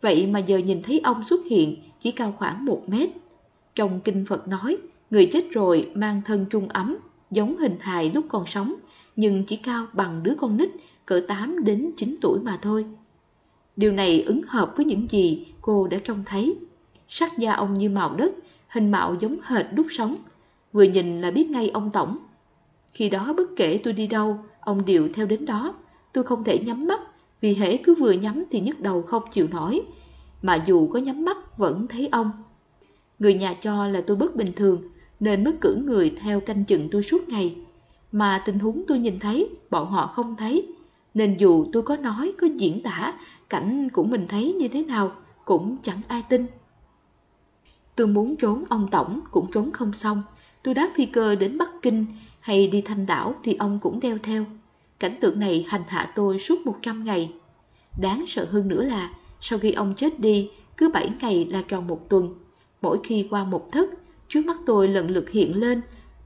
Vậy mà giờ nhìn thấy ông xuất hiện chỉ cao khoảng 1 mét. Trong kinh Phật nói, Người chết rồi mang thân trung ấm, giống hình hài lúc còn sống, nhưng chỉ cao bằng đứa con nít cỡ 8 đến 9 tuổi mà thôi. Điều này ứng hợp với những gì cô đã trông thấy. Sắc da ông như màu đất, hình mạo giống hệt đúc sống. Vừa nhìn là biết ngay ông Tổng. Khi đó bất kể tôi đi đâu, ông đều theo đến đó. Tôi không thể nhắm mắt, vì hễ cứ vừa nhắm thì nhức đầu không chịu nổi. Mà dù có nhắm mắt vẫn thấy ông. Người nhà cho là tôi bất bình thường, nên mới cử người theo canh chừng tôi suốt ngày. Mà tình huống tôi nhìn thấy, bọn họ không thấy. Nên dù tôi có nói, có diễn tả, cảnh của mình thấy như thế nào, cũng chẳng ai tin. Tôi muốn trốn ông Tổng cũng trốn không xong. Tôi đáp phi cơ đến Bắc Kinh hay đi Thanh Đảo thì ông cũng đeo theo. Cảnh tượng này hành hạ tôi suốt 100 ngày. Đáng sợ hơn nữa là sau khi ông chết đi, cứ 7 ngày là tròn một tuần. Mỗi khi qua một thức Trước mắt tôi lần lượt hiện lên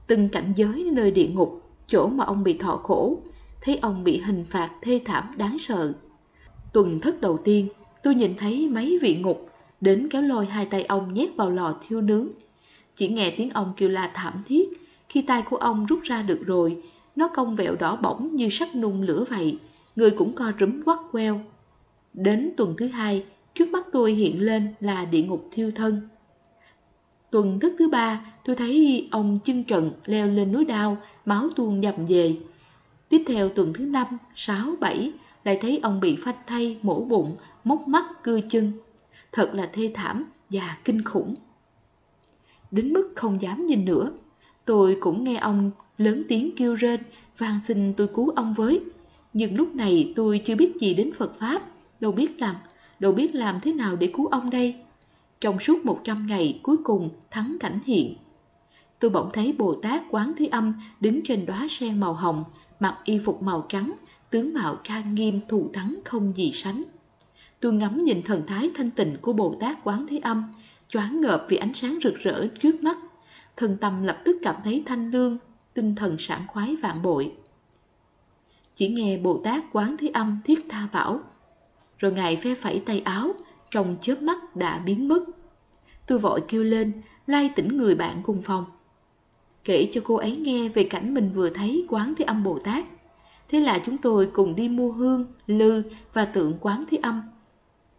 từng cảnh giới nơi địa ngục, chỗ mà ông bị thọ khổ, thấy ông bị hình phạt thê thảm đáng sợ. Tuần thất đầu tiên, tôi nhìn thấy mấy vị ngục đến kéo lôi hai tay ông nhét vào lò thiêu nướng. Chỉ nghe tiếng ông kêu la thảm thiết, khi tay của ông rút ra được rồi, nó cong vẹo đỏ bỏng như sắc nung lửa vậy, người cũng co rúm quắt queo. Đến tuần thứ hai, trước mắt tôi hiện lên là địa ngục thiêu thân. Tuần thức thứ ba, tôi thấy ông chân trận leo lên núi đao, máu tuôn dầm về. Tiếp theo tuần thứ năm, sáu, bảy, lại thấy ông bị phanh thay, mổ bụng, móc mắt, cưa chân. Thật là thê thảm và kinh khủng. Đến mức không dám nhìn nữa, tôi cũng nghe ông lớn tiếng kêu rên, van xin tôi cứu ông với. Nhưng lúc này tôi chưa biết gì đến Phật Pháp, đâu biết làm, đâu biết làm thế nào để cứu ông đây. Trong suốt 100 ngày cuối cùng thắng cảnh hiện, tôi bỗng thấy Bồ Tát Quán Thế Âm đứng trên đóa sen màu hồng, mặc y phục màu trắng, tướng mạo ca nghiêm thù thắng không gì sánh. Tôi ngắm nhìn thần thái thanh tịnh của Bồ Tát Quán Thế Âm, choáng ngợp vì ánh sáng rực rỡ trước mắt. thần tâm lập tức cảm thấy thanh lương, tinh thần sảng khoái vạn bội. Chỉ nghe Bồ Tát Quán Thế Âm thiết tha bảo, rồi Ngài phe phẩy tay áo, trong chớp mắt đã biến mất. Tôi vội kêu lên, lai tỉnh người bạn cùng phòng. Kể cho cô ấy nghe về cảnh mình vừa thấy quán thi âm Bồ Tát. Thế là chúng tôi cùng đi mua hương, lư và tượng quán thi âm.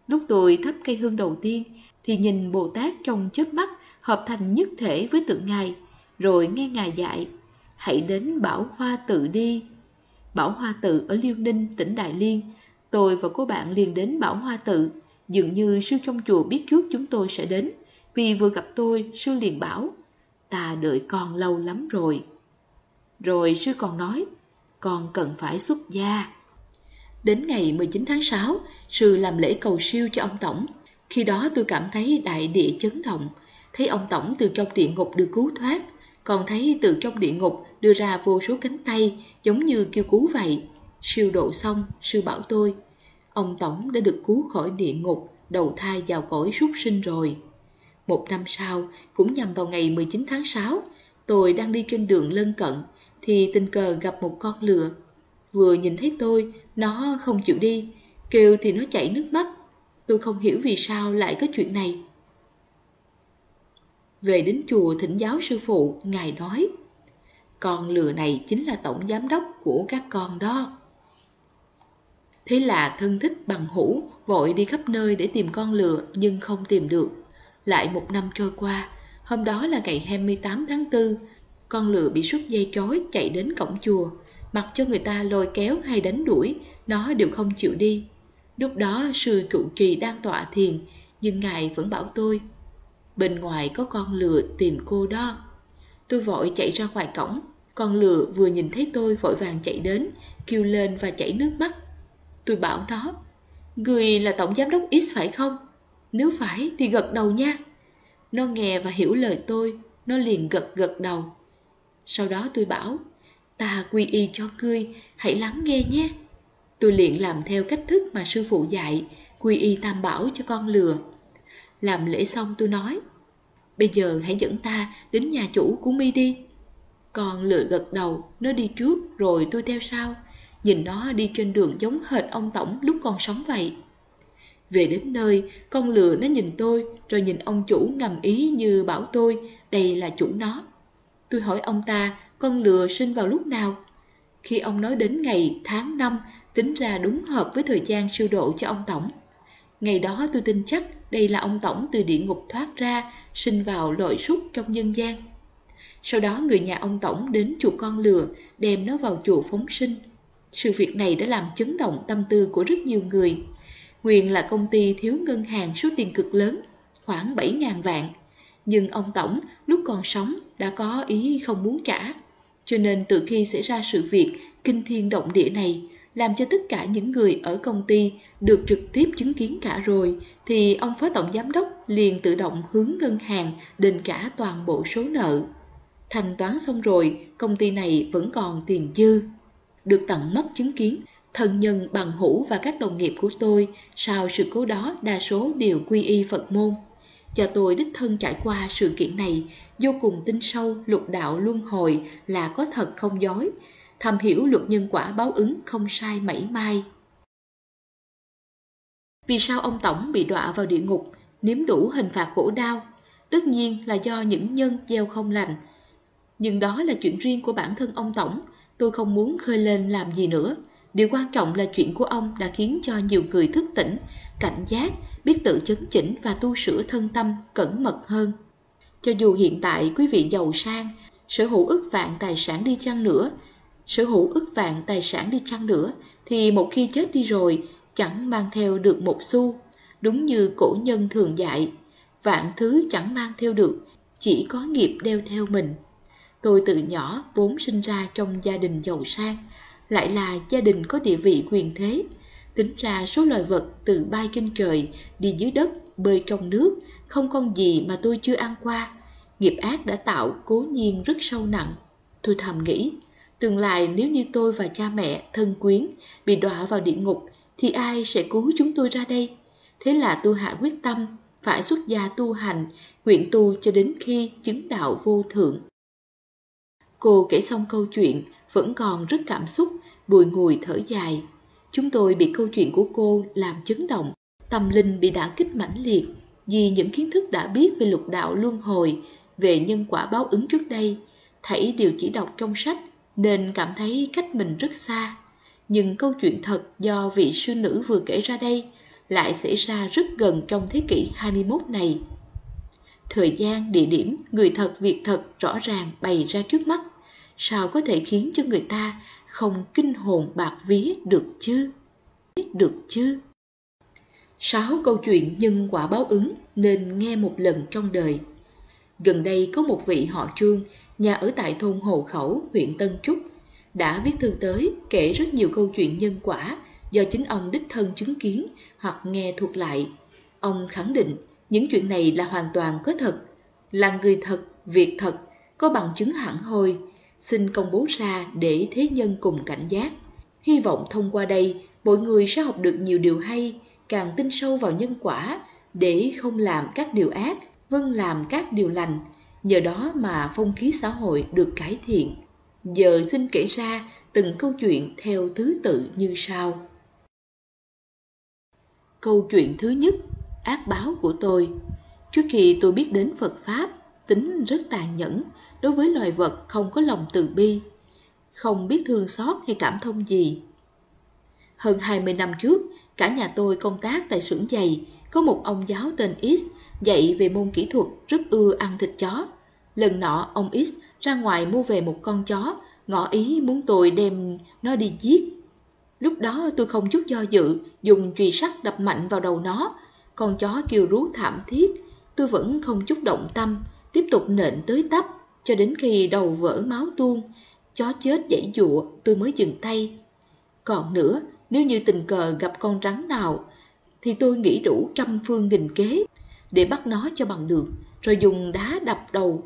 Lúc tôi thắp cây hương đầu tiên thì nhìn Bồ Tát trong chớp mắt hợp thành nhất thể với tượng Ngài, rồi nghe Ngài dạy, hãy đến Bảo Hoa Tự đi. Bảo Hoa Tự ở Liêu Ninh, tỉnh Đại Liên, tôi và cô bạn liền đến Bảo Hoa Tự, Dường như sư trong chùa biết trước chúng tôi sẽ đến, vì vừa gặp tôi, sư liền bảo, ta đợi con lâu lắm rồi. Rồi sư còn nói, con cần phải xuất gia. Đến ngày 19 tháng 6, sư làm lễ cầu siêu cho ông Tổng. Khi đó tôi cảm thấy đại địa chấn động, thấy ông Tổng từ trong địa ngục được cứu thoát, còn thấy từ trong địa ngục đưa ra vô số cánh tay giống như kêu cứu vậy. Siêu độ xong, sư bảo tôi – ông Tổng đã được cứu khỏi địa ngục, đầu thai vào cõi súc sinh rồi. Một năm sau, cũng nhằm vào ngày 19 tháng 6, tôi đang đi trên đường lân cận, thì tình cờ gặp một con lừa. Vừa nhìn thấy tôi, nó không chịu đi, kêu thì nó chảy nước mắt. Tôi không hiểu vì sao lại có chuyện này. Về đến chùa thỉnh giáo sư phụ, Ngài nói, con lừa này chính là tổng giám đốc của các con đó. Thế là thân thích bằng hữu vội đi khắp nơi để tìm con lừa nhưng không tìm được. Lại một năm trôi qua, hôm đó là ngày 28 tháng 4, con lừa bị rút dây chói chạy đến cổng chùa, mặc cho người ta lôi kéo hay đánh đuổi, nó đều không chịu đi. Lúc đó sư trụ trì đang tọa thiền, nhưng ngài vẫn bảo tôi, bên ngoài có con lừa tìm cô đó. Tôi vội chạy ra ngoài cổng, con lừa vừa nhìn thấy tôi vội vàng chạy đến, kêu lên và chảy nước mắt Tôi bảo nó, người là tổng giám đốc X phải không? Nếu phải thì gật đầu nha. Nó nghe và hiểu lời tôi, nó liền gật gật đầu. Sau đó tôi bảo, ta quy y cho ngươi, hãy lắng nghe nhé. Tôi liền làm theo cách thức mà sư phụ dạy, quy y tam bảo cho con lừa. Làm lễ xong tôi nói, bây giờ hãy dẫn ta đến nhà chủ của mi đi. Con lừa gật đầu, nó đi trước rồi tôi theo sau nhìn nó đi trên đường giống hệt ông tổng lúc còn sống vậy. Về đến nơi, con lừa nó nhìn tôi, rồi nhìn ông chủ ngầm ý như bảo tôi, đây là chủ nó. Tôi hỏi ông ta, con lừa sinh vào lúc nào? Khi ông nói đến ngày, tháng năm, tính ra đúng hợp với thời gian siêu độ cho ông tổng. Ngày đó tôi tin chắc đây là ông tổng từ địa ngục thoát ra, sinh vào lội súc trong nhân gian. Sau đó người nhà ông tổng đến chuột con lừa, đem nó vào chùa phóng sinh – sự việc này đã làm chấn động tâm tư của rất nhiều người. Nguyên là công ty thiếu ngân hàng số tiền cực lớn, khoảng 7.000 vạn. Nhưng ông Tổng lúc còn sống đã có ý không muốn trả. Cho nên từ khi xảy ra sự việc kinh thiên động địa này, làm cho tất cả những người ở công ty được trực tiếp chứng kiến cả rồi, thì ông phó tổng giám đốc liền tự động hướng ngân hàng đền trả toàn bộ số nợ. Thanh toán xong rồi, công ty này vẫn còn tiền dư được tận mắt chứng kiến thân nhân bằng hữu và các đồng nghiệp của tôi sau sự cố đó đa số đều quy y phật môn cho tôi đích thân trải qua sự kiện này vô cùng tinh sâu lục đạo luân hồi là có thật không dối thầm hiểu luật nhân quả báo ứng không sai mảy may vì sao ông tổng bị đọa vào địa ngục nếm đủ hình phạt khổ đau tất nhiên là do những nhân gieo không lành nhưng đó là chuyện riêng của bản thân ông tổng Tôi không muốn khơi lên làm gì nữa. Điều quan trọng là chuyện của ông đã khiến cho nhiều người thức tỉnh, cảnh giác, biết tự chấn chỉnh và tu sửa thân tâm cẩn mật hơn. Cho dù hiện tại quý vị giàu sang, sở hữu ức vạn tài sản đi chăng nữa, sở hữu ức vạn tài sản đi chăng nữa, thì một khi chết đi rồi, chẳng mang theo được một xu. Đúng như cổ nhân thường dạy, vạn thứ chẳng mang theo được, chỉ có nghiệp đeo theo mình. Tôi từ nhỏ vốn sinh ra trong gia đình giàu sang, lại là gia đình có địa vị quyền thế. Tính ra số loài vật từ bay trên trời, đi dưới đất, bơi trong nước, không con gì mà tôi chưa ăn qua. Nghiệp ác đã tạo cố nhiên rất sâu nặng. Tôi thầm nghĩ, tương lai nếu như tôi và cha mẹ, thân quyến bị đọa vào địa ngục thì ai sẽ cứu chúng tôi ra đây? Thế là tôi hạ quyết tâm phải xuất gia tu hành, nguyện tu cho đến khi chứng đạo vô thượng. Cô kể xong câu chuyện, vẫn còn rất cảm xúc, bùi ngùi thở dài. Chúng tôi bị câu chuyện của cô làm chấn động, tâm linh bị đả kích mãnh liệt vì những kiến thức đã biết về lục đạo luân hồi, về nhân quả báo ứng trước đây, thảy đều chỉ đọc trong sách nên cảm thấy cách mình rất xa. Nhưng câu chuyện thật do vị sư nữ vừa kể ra đây lại xảy ra rất gần trong thế kỷ 21 này. Thời gian, địa điểm, người thật, việc thật rõ ràng bày ra trước mắt sao có thể khiến cho người ta không kinh hồn bạc vía được chứ? Được chứ? Sáu câu chuyện nhân quả báo ứng nên nghe một lần trong đời. Gần đây có một vị họ Trương, nhà ở tại thôn Hồ Khẩu, huyện Tân Trúc, đã viết thư tới kể rất nhiều câu chuyện nhân quả do chính ông đích thân chứng kiến hoặc nghe thuộc lại. Ông khẳng định những chuyện này là hoàn toàn có thật, là người thật, việc thật, có bằng chứng hẳn hoi xin công bố ra để thế nhân cùng cảnh giác. Hy vọng thông qua đây, mọi người sẽ học được nhiều điều hay, càng tin sâu vào nhân quả để không làm các điều ác, vâng làm các điều lành. Nhờ đó mà phong khí xã hội được cải thiện. Giờ xin kể ra từng câu chuyện theo thứ tự như sau. Câu chuyện thứ nhất, ác báo của tôi. Trước khi tôi biết đến Phật Pháp, tính rất tàn nhẫn – đối với loài vật không có lòng từ bi, không biết thương xót hay cảm thông gì. Hơn 20 năm trước, cả nhà tôi công tác tại xưởng giày, có một ông giáo tên X dạy về môn kỹ thuật rất ưa ăn thịt chó. Lần nọ ông X ra ngoài mua về một con chó, ngỏ ý muốn tôi đem nó đi giết. Lúc đó tôi không chút do dự, dùng chùy sắt đập mạnh vào đầu nó. Con chó kêu rú thảm thiết, tôi vẫn không chút động tâm, tiếp tục nện tới tấp cho đến khi đầu vỡ máu tuôn, chó chết dãy dụa tôi mới dừng tay. Còn nữa, nếu như tình cờ gặp con rắn nào, thì tôi nghĩ đủ trăm phương nghìn kế để bắt nó cho bằng được, rồi dùng đá đập đầu.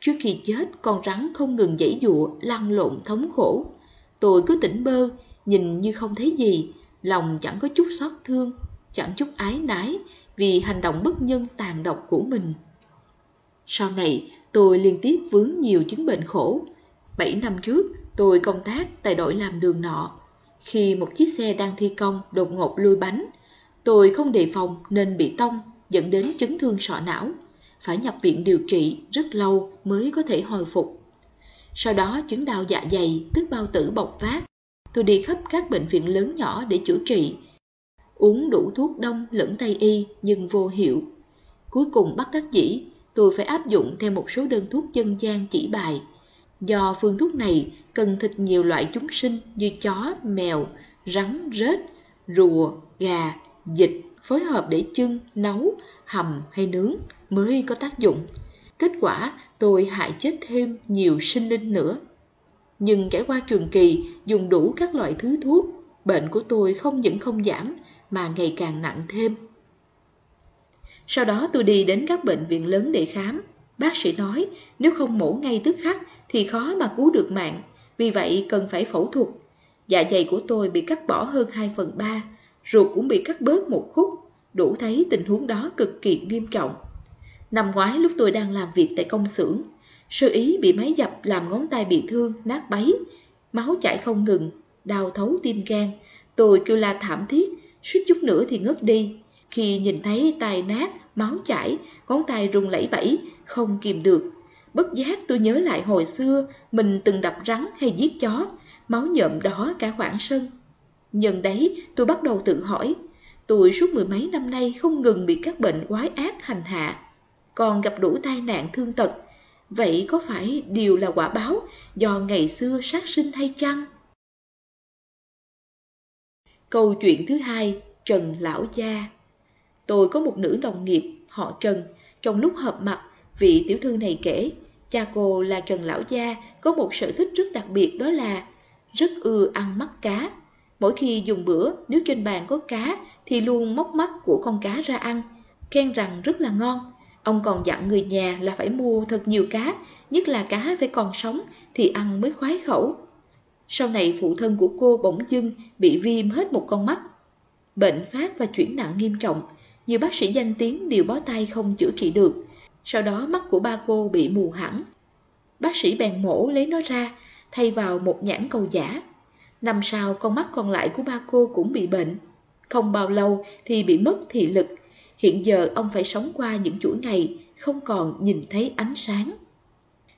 Trước khi chết, con rắn không ngừng dãy dụa, lăn lộn thống khổ. Tôi cứ tỉnh bơ, nhìn như không thấy gì, lòng chẳng có chút xót thương, chẳng chút ái nái vì hành động bất nhân tàn độc của mình. Sau này, tôi liên tiếp vướng nhiều chứng bệnh khổ. 7 năm trước, tôi công tác tại đội làm đường nọ. Khi một chiếc xe đang thi công đột ngột lùi bánh, tôi không đề phòng nên bị tông, dẫn đến chấn thương sọ não. Phải nhập viện điều trị rất lâu mới có thể hồi phục. Sau đó chứng đau dạ dày, tức bao tử bộc phát. Tôi đi khắp các bệnh viện lớn nhỏ để chữa trị. Uống đủ thuốc đông lẫn tây y nhưng vô hiệu. Cuối cùng bắt đắc dĩ, tôi phải áp dụng theo một số đơn thuốc dân gian chỉ bài. Do phương thuốc này cần thịt nhiều loại chúng sinh như chó, mèo, rắn, rết, rùa, gà, dịch phối hợp để chưng, nấu, hầm hay nướng mới có tác dụng. Kết quả tôi hại chết thêm nhiều sinh linh nữa. Nhưng trải qua trường kỳ dùng đủ các loại thứ thuốc, bệnh của tôi không những không giảm mà ngày càng nặng thêm. Sau đó tôi đi đến các bệnh viện lớn để khám. Bác sĩ nói nếu không mổ ngay tức khắc thì khó mà cứu được mạng, vì vậy cần phải phẫu thuật. Dạ dày của tôi bị cắt bỏ hơn 2 phần 3, ruột cũng bị cắt bớt một khúc, đủ thấy tình huống đó cực kỳ nghiêm trọng. Năm ngoái lúc tôi đang làm việc tại công xưởng, sơ ý bị máy dập làm ngón tay bị thương, nát bấy, máu chảy không ngừng, đau thấu tim gan. Tôi kêu la thảm thiết, suýt chút nữa thì ngất đi. Khi nhìn thấy tay nát, máu chảy, ngón tay rung lẫy bẫy, không kìm được. Bất giác tôi nhớ lại hồi xưa mình từng đập rắn hay giết chó, máu nhộm đỏ cả khoảng sân. Nhân đấy tôi bắt đầu tự hỏi, tôi suốt mười mấy năm nay không ngừng bị các bệnh quái ác hành hạ, còn gặp đủ tai nạn thương tật. Vậy có phải điều là quả báo do ngày xưa sát sinh hay chăng? Câu chuyện thứ hai, Trần Lão Gia Tôi có một nữ đồng nghiệp, họ Trần, trong lúc họp mặt, vị tiểu thư này kể, cha cô là Trần Lão Gia có một sở thích rất đặc biệt đó là rất ưa ăn mắt cá. Mỗi khi dùng bữa, nếu trên bàn có cá thì luôn móc mắt của con cá ra ăn, khen rằng rất là ngon. Ông còn dặn người nhà là phải mua thật nhiều cá, nhất là cá phải còn sống thì ăn mới khoái khẩu. Sau này phụ thân của cô bỗng dưng bị viêm hết một con mắt. Bệnh phát và chuyển nặng nghiêm trọng, nhiều bác sĩ danh tiếng đều bó tay không chữa trị được. Sau đó mắt của ba cô bị mù hẳn. Bác sĩ bèn mổ lấy nó ra, thay vào một nhãn cầu giả. Năm sau con mắt còn lại của ba cô cũng bị bệnh. Không bao lâu thì bị mất thị lực. Hiện giờ ông phải sống qua những chuỗi ngày không còn nhìn thấy ánh sáng.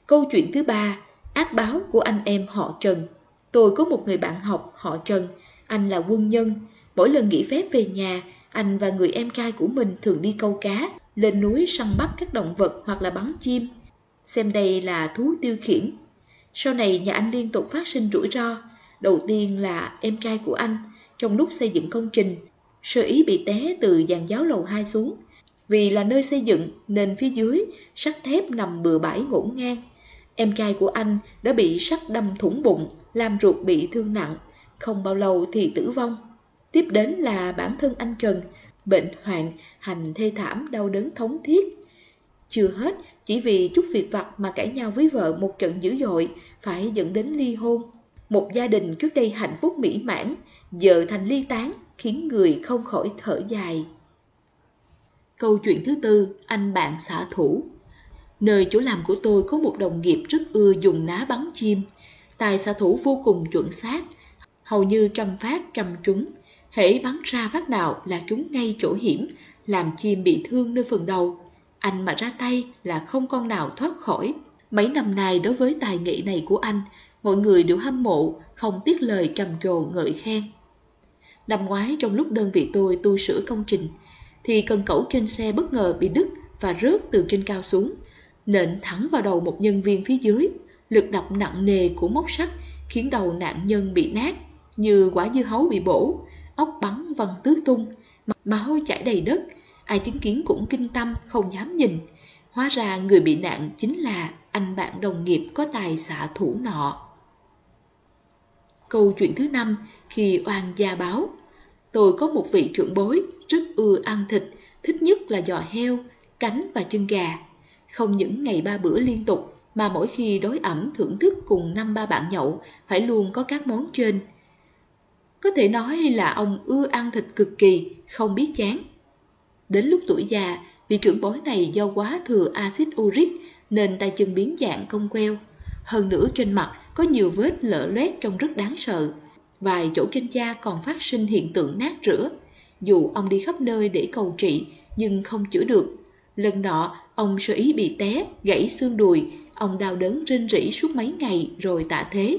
Câu chuyện thứ ba, ác báo của anh em họ Trần. Tôi có một người bạn học họ Trần, anh là quân nhân. Mỗi lần nghỉ phép về nhà, anh và người em trai của mình thường đi câu cá, lên núi săn bắt các động vật hoặc là bắn chim. Xem đây là thú tiêu khiển. Sau này nhà anh liên tục phát sinh rủi ro. Đầu tiên là em trai của anh, trong lúc xây dựng công trình, sơ ý bị té từ dàn giáo lầu 2 xuống. Vì là nơi xây dựng nên phía dưới sắt thép nằm bừa bãi ngổn ngang. Em trai của anh đã bị sắt đâm thủng bụng, làm ruột bị thương nặng, không bao lâu thì tử vong. Tiếp đến là bản thân anh Trần, bệnh hoạn, hành thê thảm, đau đớn thống thiết. Chưa hết, chỉ vì chút việc vặt mà cãi nhau với vợ một trận dữ dội, phải dẫn đến ly hôn. Một gia đình trước đây hạnh phúc mỹ mãn, giờ thành ly tán, khiến người không khỏi thở dài. Câu chuyện thứ tư, anh bạn xả thủ. Nơi chỗ làm của tôi có một đồng nghiệp rất ưa dùng ná bắn chim. Tài xạ thủ vô cùng chuẩn xác, hầu như trăm phát trăm trúng hễ bắn ra phát nào là trúng ngay chỗ hiểm, làm chim bị thương nơi phần đầu. Anh mà ra tay là không con nào thoát khỏi. Mấy năm nay đối với tài nghệ này của anh, mọi người đều hâm mộ, không tiếc lời trầm trồ ngợi khen. Năm ngoái trong lúc đơn vị tôi tu sửa công trình, thì cần cẩu trên xe bất ngờ bị đứt và rớt từ trên cao xuống, nện thẳng vào đầu một nhân viên phía dưới. Lực đập nặng nề của móc sắt khiến đầu nạn nhân bị nát, như quả dưa hấu bị bổ, ốc bắn vần tứ tung, máu chảy đầy đất, ai chứng kiến cũng kinh tâm không dám nhìn. Hóa ra người bị nạn chính là anh bạn đồng nghiệp có tài xạ thủ nọ. Câu chuyện thứ năm khi oan gia báo Tôi có một vị trưởng bối rất ưa ăn thịt, thích nhất là giò heo, cánh và chân gà. Không những ngày ba bữa liên tục mà mỗi khi đối ẩm thưởng thức cùng năm ba bạn nhậu phải luôn có các món trên – có thể nói là ông ưa ăn thịt cực kỳ, không biết chán. Đến lúc tuổi già, vị trưởng bối này do quá thừa axit uric nên tay chân biến dạng cong queo. Hơn nữa trên mặt có nhiều vết lở loét trông rất đáng sợ. Vài chỗ trên da còn phát sinh hiện tượng nát rửa Dù ông đi khắp nơi để cầu trị nhưng không chữa được. Lần nọ, ông sơ ý bị té, gãy xương đùi, ông đau đớn rên rỉ suốt mấy ngày rồi tạ thế.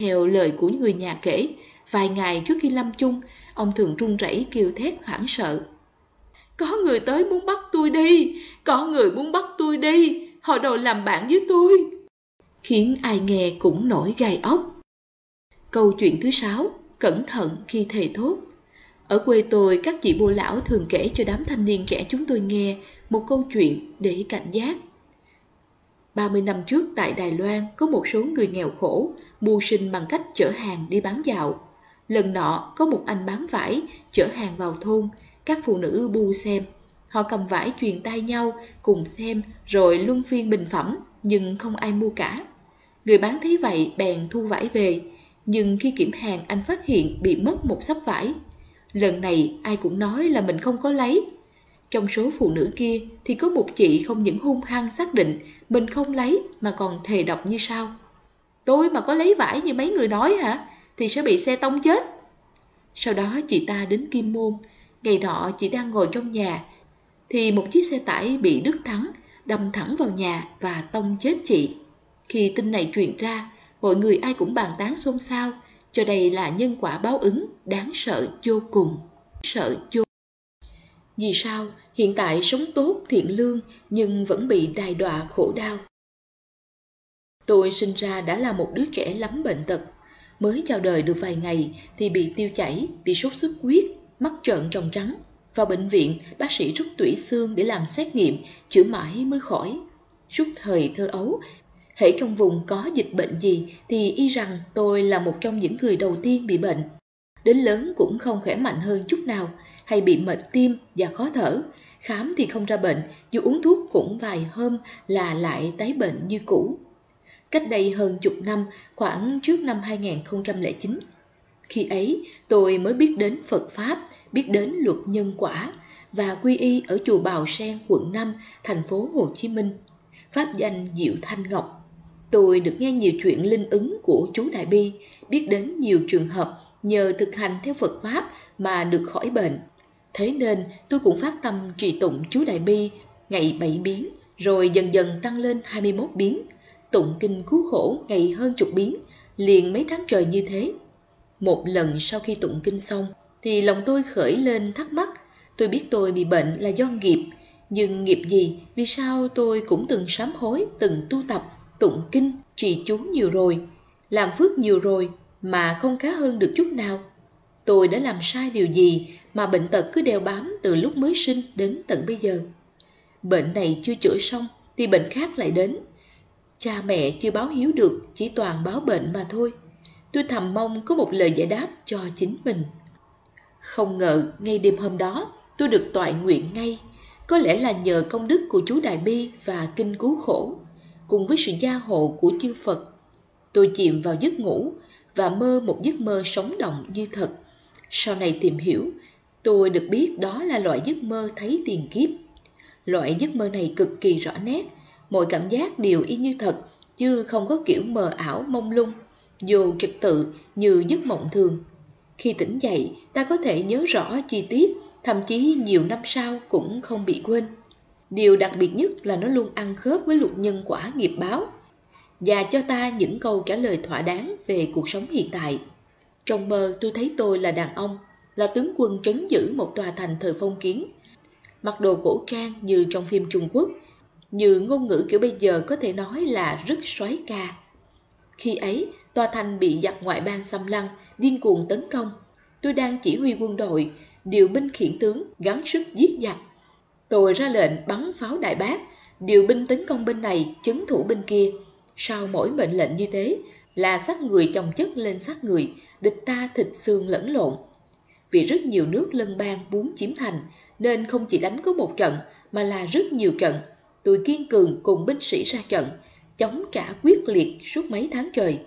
Theo lời của người nhà kể, Vài ngày trước khi lâm chung, ông thường run rẩy kêu thét hoảng sợ. Có người tới muốn bắt tôi đi, có người muốn bắt tôi đi, họ đòi làm bạn với tôi. Khiến ai nghe cũng nổi gai ốc. Câu chuyện thứ sáu, cẩn thận khi thầy thốt. Ở quê tôi, các chị bô lão thường kể cho đám thanh niên trẻ chúng tôi nghe một câu chuyện để cảnh giác. 30 năm trước tại Đài Loan có một số người nghèo khổ, mưu sinh bằng cách chở hàng đi bán dạo. Lần nọ có một anh bán vải chở hàng vào thôn, các phụ nữ bu xem. Họ cầm vải truyền tay nhau, cùng xem rồi luân phiên bình phẩm, nhưng không ai mua cả. Người bán thấy vậy bèn thu vải về, nhưng khi kiểm hàng anh phát hiện bị mất một sấp vải. Lần này ai cũng nói là mình không có lấy. Trong số phụ nữ kia thì có một chị không những hung hăng xác định mình không lấy mà còn thề độc như sau. Tôi mà có lấy vải như mấy người nói hả? thì sẽ bị xe tông chết. Sau đó chị ta đến Kim Môn, ngày nọ chị đang ngồi trong nhà, thì một chiếc xe tải bị đứt thắng, đâm thẳng vào nhà và tông chết chị. Khi tin này truyền ra, mọi người ai cũng bàn tán xôn xao, cho đây là nhân quả báo ứng đáng sợ vô cùng. Sợ vô vì sao hiện tại sống tốt thiện lương nhưng vẫn bị đài đọa khổ đau? Tôi sinh ra đã là một đứa trẻ lắm bệnh tật, mới chào đời được vài ngày thì bị tiêu chảy, bị sốt xuất huyết, mắt trợn tròng trắng. Vào bệnh viện, bác sĩ rút tủy xương để làm xét nghiệm, chữa mãi mới khỏi. Suốt thời thơ ấu, hễ trong vùng có dịch bệnh gì thì y rằng tôi là một trong những người đầu tiên bị bệnh. Đến lớn cũng không khỏe mạnh hơn chút nào, hay bị mệt tim và khó thở. Khám thì không ra bệnh, dù uống thuốc cũng vài hôm là lại tái bệnh như cũ cách đây hơn chục năm, khoảng trước năm 2009. Khi ấy, tôi mới biết đến Phật Pháp, biết đến luật nhân quả và quy y ở chùa Bào Sen, quận 5, thành phố Hồ Chí Minh. Pháp danh Diệu Thanh Ngọc. Tôi được nghe nhiều chuyện linh ứng của chú Đại Bi, biết đến nhiều trường hợp nhờ thực hành theo Phật Pháp mà được khỏi bệnh. Thế nên tôi cũng phát tâm trì tụng chú Đại Bi ngày 7 biến, rồi dần dần tăng lên 21 biến – tụng kinh cứu khổ ngày hơn chục biến, liền mấy tháng trời như thế. Một lần sau khi tụng kinh xong, thì lòng tôi khởi lên thắc mắc. Tôi biết tôi bị bệnh là do nghiệp, nhưng nghiệp gì, vì sao tôi cũng từng sám hối, từng tu tập, tụng kinh, trì chú nhiều rồi, làm phước nhiều rồi mà không khá hơn được chút nào. Tôi đã làm sai điều gì mà bệnh tật cứ đeo bám từ lúc mới sinh đến tận bây giờ. Bệnh này chưa chữa xong thì bệnh khác lại đến Cha mẹ chưa báo hiếu được, chỉ toàn báo bệnh mà thôi. Tôi thầm mong có một lời giải đáp cho chính mình. Không ngờ, ngay đêm hôm đó, tôi được toại nguyện ngay. Có lẽ là nhờ công đức của chú Đại Bi và Kinh Cứu Khổ, cùng với sự gia hộ của chư Phật. Tôi chìm vào giấc ngủ và mơ một giấc mơ sống động như thật. Sau này tìm hiểu, tôi được biết đó là loại giấc mơ thấy tiền kiếp. Loại giấc mơ này cực kỳ rõ nét, mọi cảm giác đều y như thật, chứ không có kiểu mờ ảo mông lung, dù trật tự như giấc mộng thường. Khi tỉnh dậy, ta có thể nhớ rõ chi tiết, thậm chí nhiều năm sau cũng không bị quên. Điều đặc biệt nhất là nó luôn ăn khớp với luật nhân quả nghiệp báo và cho ta những câu trả lời thỏa đáng về cuộc sống hiện tại. Trong mơ tôi thấy tôi là đàn ông, là tướng quân trấn giữ một tòa thành thời phong kiến, mặc đồ cổ trang như trong phim Trung Quốc – như ngôn ngữ kiểu bây giờ có thể nói là rất xoáy ca. Khi ấy, tòa thành bị giặc ngoại bang xâm lăng, điên cuồng tấn công. Tôi đang chỉ huy quân đội, điều binh khiển tướng, gắng sức giết giặc. Tôi ra lệnh bắn pháo đại bác, điều binh tấn công bên này, chấn thủ bên kia. Sau mỗi mệnh lệnh như thế là sát người chồng chất lên sát người, địch ta thịt xương lẫn lộn. Vì rất nhiều nước lân bang muốn chiếm thành, nên không chỉ đánh có một trận mà là rất nhiều trận tôi kiên cường cùng binh sĩ ra trận, chống trả quyết liệt suốt mấy tháng trời.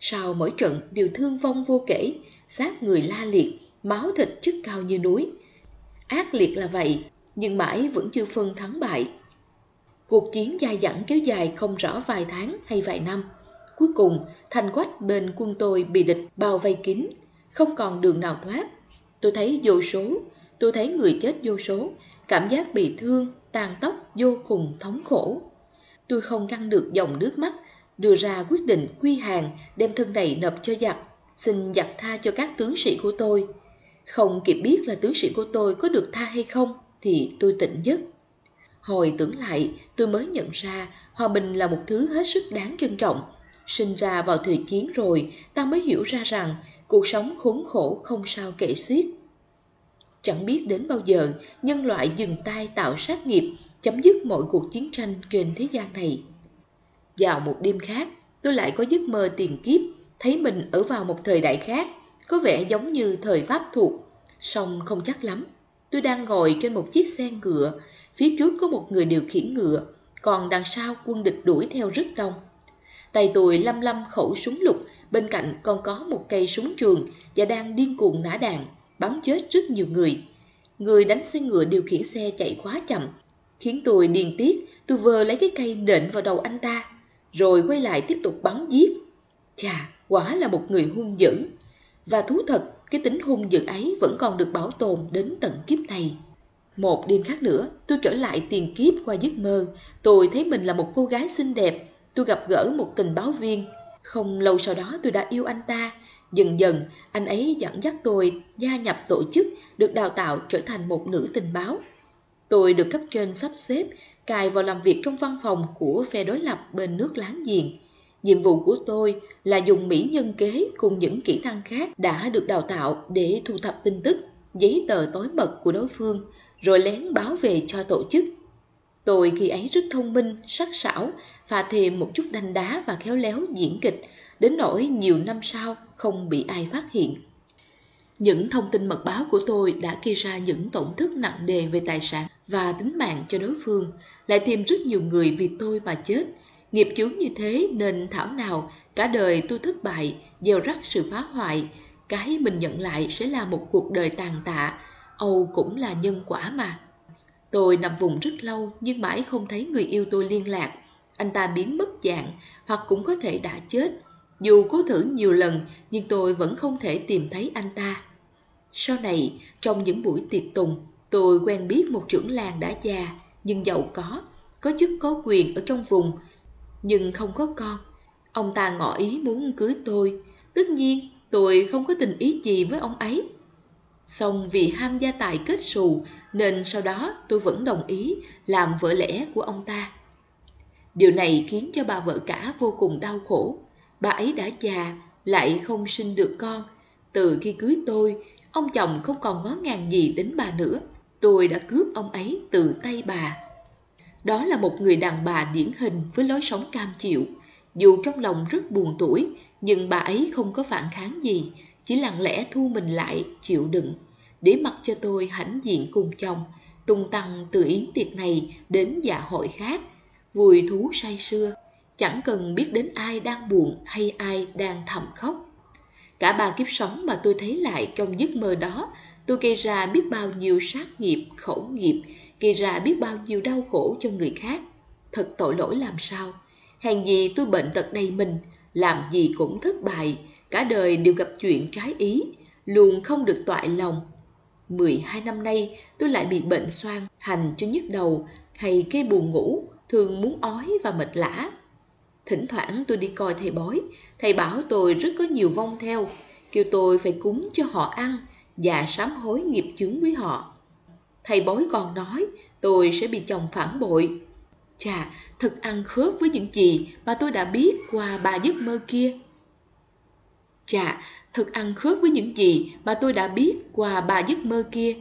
Sau mỗi trận đều thương vong vô kể, xác người la liệt, máu thịt chất cao như núi. Ác liệt là vậy, nhưng mãi vẫn chưa phân thắng bại. Cuộc chiến dài dẳng kéo dài không rõ vài tháng hay vài năm. Cuối cùng, thành quách bên quân tôi bị địch bao vây kín, không còn đường nào thoát. Tôi thấy vô số, tôi thấy người chết vô số, cảm giác bị thương, tàn tóc vô cùng thống khổ. Tôi không ngăn được dòng nước mắt, đưa ra quyết định quy hàng đem thân này nộp cho giặc, xin giặc tha cho các tướng sĩ của tôi. Không kịp biết là tướng sĩ của tôi có được tha hay không thì tôi tỉnh giấc. Hồi tưởng lại, tôi mới nhận ra hòa bình là một thứ hết sức đáng trân trọng. Sinh ra vào thời chiến rồi, ta mới hiểu ra rằng cuộc sống khốn khổ không sao kể xiết. Chẳng biết đến bao giờ nhân loại dừng tay tạo sát nghiệp, chấm dứt mọi cuộc chiến tranh trên thế gian này. Vào một đêm khác, tôi lại có giấc mơ tiền kiếp, thấy mình ở vào một thời đại khác, có vẻ giống như thời Pháp thuộc. Song không chắc lắm, tôi đang ngồi trên một chiếc xe ngựa, phía trước có một người điều khiển ngựa, còn đằng sau quân địch đuổi theo rất đông. Tay tôi lăm lăm khẩu súng lục, bên cạnh còn có một cây súng trường và đang điên cuồng nã đạn bắn chết rất nhiều người. Người đánh xe ngựa điều khiển xe chạy quá chậm, khiến tôi điên tiết, tôi vừa lấy cái cây nện vào đầu anh ta, rồi quay lại tiếp tục bắn giết. Chà, quả là một người hung dữ. Và thú thật, cái tính hung dữ ấy vẫn còn được bảo tồn đến tận kiếp này. Một đêm khác nữa, tôi trở lại tiền kiếp qua giấc mơ. Tôi thấy mình là một cô gái xinh đẹp. Tôi gặp gỡ một tình báo viên. Không lâu sau đó tôi đã yêu anh ta. Dần dần, anh ấy dẫn dắt tôi gia nhập tổ chức được đào tạo trở thành một nữ tình báo. Tôi được cấp trên sắp xếp, cài vào làm việc trong văn phòng của phe đối lập bên nước láng giềng. Nhiệm vụ của tôi là dùng mỹ nhân kế cùng những kỹ năng khác đã được đào tạo để thu thập tin tức, giấy tờ tối mật của đối phương, rồi lén báo về cho tổ chức. Tôi khi ấy rất thông minh, sắc sảo và thêm một chút đanh đá và khéo léo diễn kịch đến nỗi nhiều năm sau không bị ai phát hiện. Những thông tin mật báo của tôi đã gây ra những tổn thất nặng nề về tài sản và tính mạng cho đối phương, lại tìm rất nhiều người vì tôi mà chết. Nghiệp chướng như thế nên thảo nào cả đời tôi thất bại, gieo rắc sự phá hoại, cái mình nhận lại sẽ là một cuộc đời tàn tạ, Âu cũng là nhân quả mà. Tôi nằm vùng rất lâu nhưng mãi không thấy người yêu tôi liên lạc. Anh ta biến mất dạng hoặc cũng có thể đã chết. Dù cố thử nhiều lần, nhưng tôi vẫn không thể tìm thấy anh ta. Sau này, trong những buổi tiệc tùng, tôi quen biết một trưởng làng đã già, nhưng giàu có, có chức có quyền ở trong vùng, nhưng không có con. Ông ta ngỏ ý muốn cưới tôi, tất nhiên tôi không có tình ý gì với ông ấy. Xong vì ham gia tài kết xù nên sau đó tôi vẫn đồng ý làm vợ lẽ của ông ta. Điều này khiến cho bà vợ cả vô cùng đau khổ bà ấy đã già lại không sinh được con từ khi cưới tôi ông chồng không còn ngó ngàng gì đến bà nữa tôi đã cướp ông ấy từ tay bà đó là một người đàn bà điển hình với lối sống cam chịu dù trong lòng rất buồn tuổi nhưng bà ấy không có phản kháng gì chỉ lặng lẽ thu mình lại chịu đựng để mặc cho tôi hãnh diện cùng chồng tung tăng từ yến tiệc này đến dạ hội khác vui thú say sưa chẳng cần biết đến ai đang buồn hay ai đang thầm khóc cả ba kiếp sống mà tôi thấy lại trong giấc mơ đó tôi gây ra biết bao nhiêu sát nghiệp khổ nghiệp gây ra biết bao nhiêu đau khổ cho người khác thật tội lỗi làm sao hèn gì tôi bệnh tật đầy mình làm gì cũng thất bại cả đời đều gặp chuyện trái ý luôn không được toại lòng 12 năm nay tôi lại bị bệnh xoang hành cho nhức đầu hay gây buồn ngủ thường muốn ói và mệt lã Thỉnh thoảng tôi đi coi thầy bói, thầy bảo tôi rất có nhiều vong theo, kêu tôi phải cúng cho họ ăn và sám hối nghiệp chướng với họ. Thầy bói còn nói tôi sẽ bị chồng phản bội. Chà, thật ăn khớp với những gì mà tôi đã biết qua ba giấc mơ kia. Chà, thật ăn khớp với những gì mà tôi đã biết qua ba giấc mơ kia.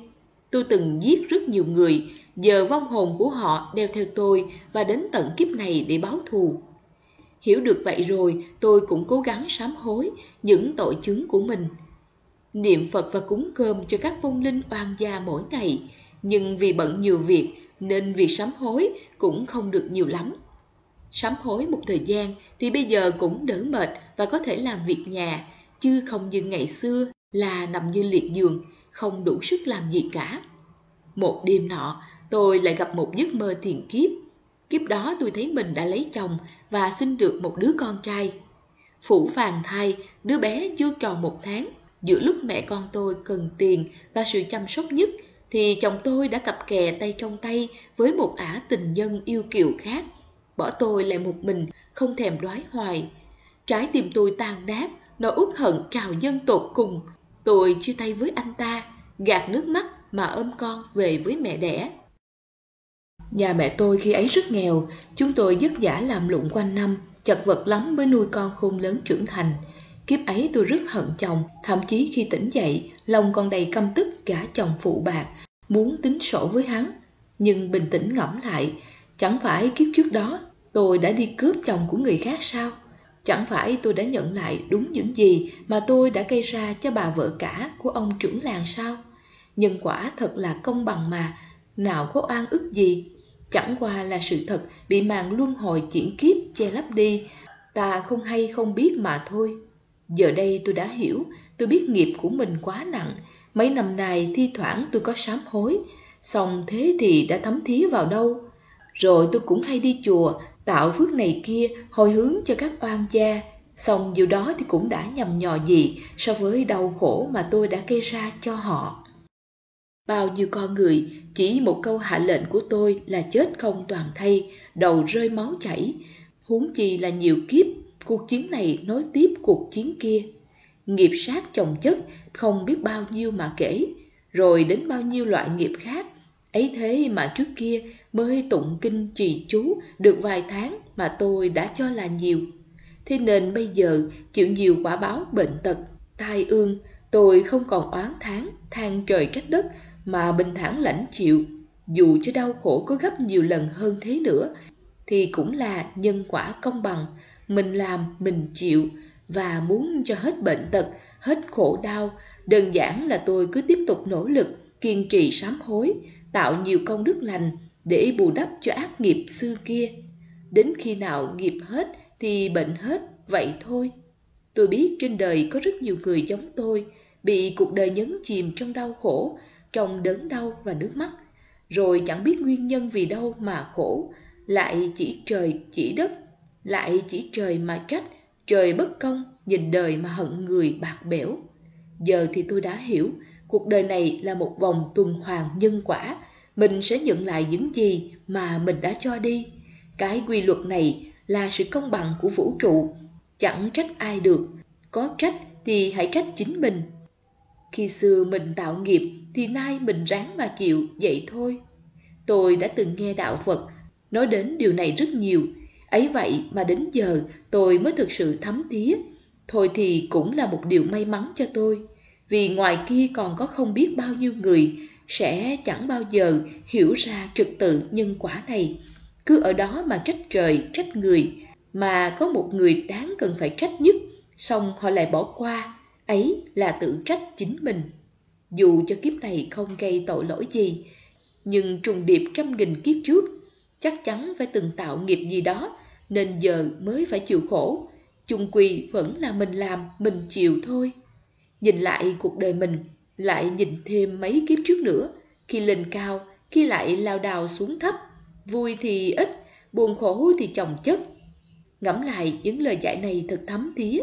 Tôi từng giết rất nhiều người, giờ vong hồn của họ đeo theo tôi và đến tận kiếp này để báo thù. Hiểu được vậy rồi, tôi cũng cố gắng sám hối những tội chứng của mình. Niệm Phật và cúng cơm cho các vong linh oan gia mỗi ngày, nhưng vì bận nhiều việc nên việc sám hối cũng không được nhiều lắm. Sám hối một thời gian thì bây giờ cũng đỡ mệt và có thể làm việc nhà, chứ không như ngày xưa là nằm như liệt giường, không đủ sức làm gì cả. Một đêm nọ, tôi lại gặp một giấc mơ thiền kiếp kiếp đó tôi thấy mình đã lấy chồng và sinh được một đứa con trai. Phủ phàng thai, đứa bé chưa tròn một tháng, giữa lúc mẹ con tôi cần tiền và sự chăm sóc nhất thì chồng tôi đã cặp kè tay trong tay với một ả tình nhân yêu kiều khác. Bỏ tôi lại một mình, không thèm đoái hoài. Trái tim tôi tan nát, nó uất hận trào dân tột cùng. Tôi chia tay với anh ta, gạt nước mắt mà ôm con về với mẹ đẻ. Nhà mẹ tôi khi ấy rất nghèo, chúng tôi dứt giả làm lụng quanh năm, chật vật lắm mới nuôi con khôn lớn trưởng thành. Kiếp ấy tôi rất hận chồng, thậm chí khi tỉnh dậy, lòng còn đầy căm tức gã chồng phụ bạc, muốn tính sổ với hắn. Nhưng bình tĩnh ngẫm lại, chẳng phải kiếp trước đó tôi đã đi cướp chồng của người khác sao? Chẳng phải tôi đã nhận lại đúng những gì mà tôi đã gây ra cho bà vợ cả của ông trưởng làng sao? Nhân quả thật là công bằng mà, nào có oan ức gì chẳng qua là sự thật bị màn luân hồi chuyển kiếp che lấp đi ta không hay không biết mà thôi giờ đây tôi đã hiểu tôi biết nghiệp của mình quá nặng mấy năm nay thi thoảng tôi có sám hối xong thế thì đã thấm thía vào đâu rồi tôi cũng hay đi chùa tạo phước này kia hồi hướng cho các oan gia xong điều đó thì cũng đã nhầm nhò gì so với đau khổ mà tôi đã gây ra cho họ Bao nhiêu con người, chỉ một câu hạ lệnh của tôi là chết không toàn thay, đầu rơi máu chảy, huống chi là nhiều kiếp, cuộc chiến này nối tiếp cuộc chiến kia. Nghiệp sát chồng chất, không biết bao nhiêu mà kể, rồi đến bao nhiêu loại nghiệp khác. Ấy thế mà trước kia mới tụng kinh trì chú được vài tháng mà tôi đã cho là nhiều. Thế nên bây giờ chịu nhiều quả báo bệnh tật, tai ương, tôi không còn oán tháng, than trời trách đất mà bình thản lãnh chịu, dù cho đau khổ có gấp nhiều lần hơn thế nữa, thì cũng là nhân quả công bằng, mình làm mình chịu và muốn cho hết bệnh tật, hết khổ đau, đơn giản là tôi cứ tiếp tục nỗ lực, kiên trì sám hối, tạo nhiều công đức lành để bù đắp cho ác nghiệp xưa kia. Đến khi nào nghiệp hết thì bệnh hết, vậy thôi. Tôi biết trên đời có rất nhiều người giống tôi, bị cuộc đời nhấn chìm trong đau khổ trong đớn đau và nước mắt rồi chẳng biết nguyên nhân vì đâu mà khổ lại chỉ trời chỉ đất lại chỉ trời mà trách trời bất công nhìn đời mà hận người bạc bẽo giờ thì tôi đã hiểu cuộc đời này là một vòng tuần hoàn nhân quả mình sẽ nhận lại những gì mà mình đã cho đi cái quy luật này là sự công bằng của vũ trụ chẳng trách ai được có trách thì hãy trách chính mình khi xưa mình tạo nghiệp thì nay mình ráng mà chịu vậy thôi. Tôi đã từng nghe đạo Phật nói đến điều này rất nhiều, ấy vậy mà đến giờ tôi mới thực sự thấm thía. Thôi thì cũng là một điều may mắn cho tôi, vì ngoài kia còn có không biết bao nhiêu người sẽ chẳng bao giờ hiểu ra trật tự nhân quả này. Cứ ở đó mà trách trời, trách người, mà có một người đáng cần phải trách nhất, xong họ lại bỏ qua, ấy là tự trách chính mình dù cho kiếp này không gây tội lỗi gì, nhưng trùng điệp trăm nghìn kiếp trước, chắc chắn phải từng tạo nghiệp gì đó, nên giờ mới phải chịu khổ. Chung quy vẫn là mình làm, mình chịu thôi. Nhìn lại cuộc đời mình, lại nhìn thêm mấy kiếp trước nữa, khi lên cao, khi lại lao đào xuống thấp, vui thì ít, buồn khổ thì chồng chất. Ngẫm lại những lời dạy này thật thấm thía,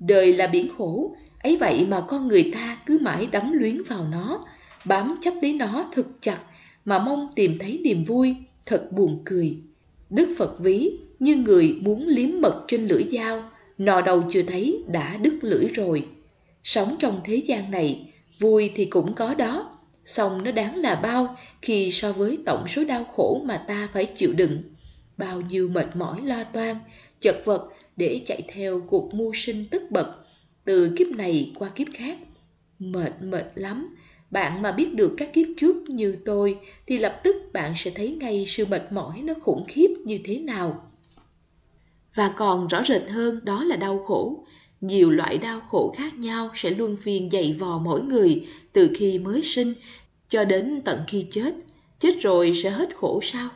đời là biển khổ, ấy vậy mà con người ta cứ mãi đắm luyến vào nó bám chấp lấy nó thật chặt mà mong tìm thấy niềm vui thật buồn cười đức phật ví như người muốn liếm mật trên lưỡi dao nò đầu chưa thấy đã đứt lưỡi rồi sống trong thế gian này vui thì cũng có đó song nó đáng là bao khi so với tổng số đau khổ mà ta phải chịu đựng bao nhiêu mệt mỏi lo toan chật vật để chạy theo cuộc mưu sinh tức bật từ kiếp này qua kiếp khác. Mệt mệt lắm, bạn mà biết được các kiếp trước như tôi thì lập tức bạn sẽ thấy ngay sự mệt mỏi nó khủng khiếp như thế nào. Và còn rõ rệt hơn đó là đau khổ. Nhiều loại đau khổ khác nhau sẽ luân phiên dày vò mỗi người từ khi mới sinh cho đến tận khi chết. Chết rồi sẽ hết khổ sao?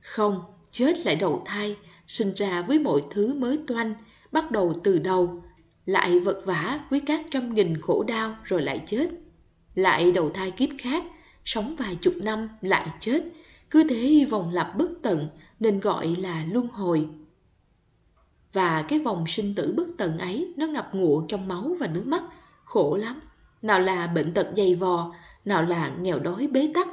Không, chết lại đầu thai, sinh ra với mọi thứ mới toanh, bắt đầu từ đầu lại vật vã với các trăm nghìn khổ đau rồi lại chết lại đầu thai kiếp khác sống vài chục năm lại chết cứ thế vòng lặp bất tận nên gọi là luân hồi và cái vòng sinh tử bất tận ấy nó ngập ngụa trong máu và nước mắt khổ lắm nào là bệnh tật dày vò nào là nghèo đói bế tắc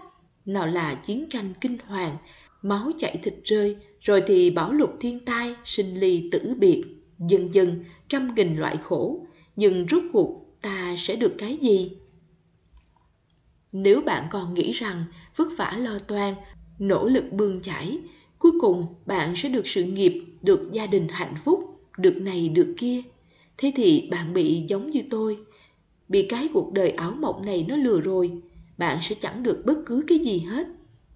nào là chiến tranh kinh hoàng máu chảy thịt rơi rồi thì bão lụt thiên tai sinh ly tử biệt dần dần trăm nghìn loại khổ, nhưng rốt cuộc ta sẽ được cái gì? Nếu bạn còn nghĩ rằng vất vả lo toan, nỗ lực bươn chải, cuối cùng bạn sẽ được sự nghiệp, được gia đình hạnh phúc, được này được kia, thế thì bạn bị giống như tôi, bị cái cuộc đời ảo mộng này nó lừa rồi, bạn sẽ chẳng được bất cứ cái gì hết.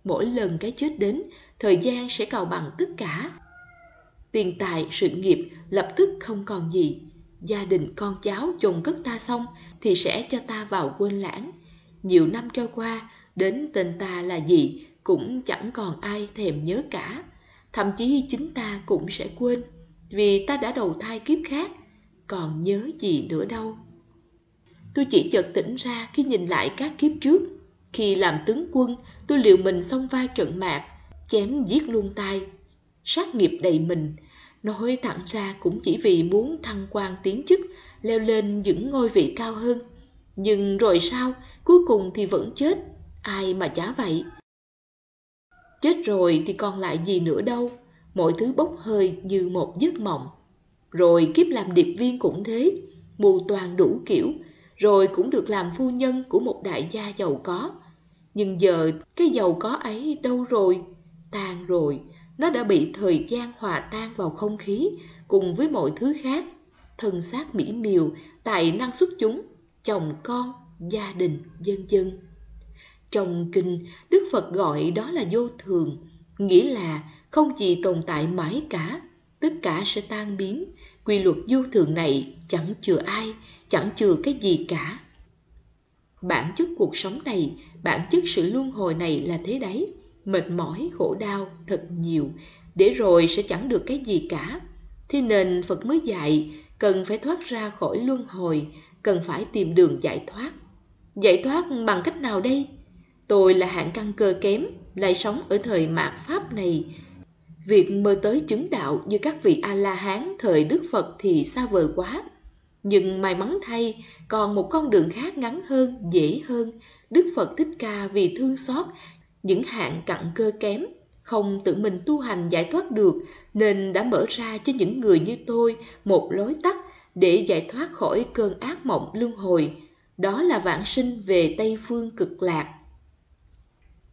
Mỗi lần cái chết đến, thời gian sẽ cào bằng tất cả, tiền tài sự nghiệp lập tức không còn gì gia đình con cháu chồng cất ta xong thì sẽ cho ta vào quên lãng nhiều năm trôi qua đến tên ta là gì cũng chẳng còn ai thèm nhớ cả thậm chí chính ta cũng sẽ quên vì ta đã đầu thai kiếp khác còn nhớ gì nữa đâu tôi chỉ chợt tỉnh ra khi nhìn lại các kiếp trước khi làm tướng quân tôi liều mình xông vai trận mạc chém giết luôn tay sát nghiệp đầy mình Nói thẳng ra cũng chỉ vì muốn thăng quan tiến chức, leo lên những ngôi vị cao hơn. Nhưng rồi sao, cuối cùng thì vẫn chết, ai mà chả vậy. Chết rồi thì còn lại gì nữa đâu, mọi thứ bốc hơi như một giấc mộng. Rồi kiếp làm điệp viên cũng thế, mù toàn đủ kiểu, rồi cũng được làm phu nhân của một đại gia giàu có. Nhưng giờ cái giàu có ấy đâu rồi, tan rồi, nó đã bị thời gian hòa tan vào không khí cùng với mọi thứ khác, thân xác mỹ miều, tài năng xuất chúng, chồng con, gia đình, dân dân. Trong kinh, Đức Phật gọi đó là vô thường, nghĩa là không gì tồn tại mãi cả, tất cả sẽ tan biến, quy luật vô thường này chẳng chừa ai, chẳng chừa cái gì cả. Bản chất cuộc sống này, bản chất sự luân hồi này là thế đấy mệt mỏi khổ đau thật nhiều để rồi sẽ chẳng được cái gì cả thế nên phật mới dạy cần phải thoát ra khỏi luân hồi cần phải tìm đường giải thoát giải thoát bằng cách nào đây tôi là hạng căn cơ kém lại sống ở thời mạt pháp này việc mơ tới chứng đạo như các vị a la hán thời đức phật thì xa vời quá nhưng may mắn thay còn một con đường khác ngắn hơn dễ hơn đức phật thích ca vì thương xót những hạng cặn cơ kém, không tự mình tu hành giải thoát được nên đã mở ra cho những người như tôi một lối tắt để giải thoát khỏi cơn ác mộng luân hồi. Đó là vãng sinh về Tây Phương cực lạc.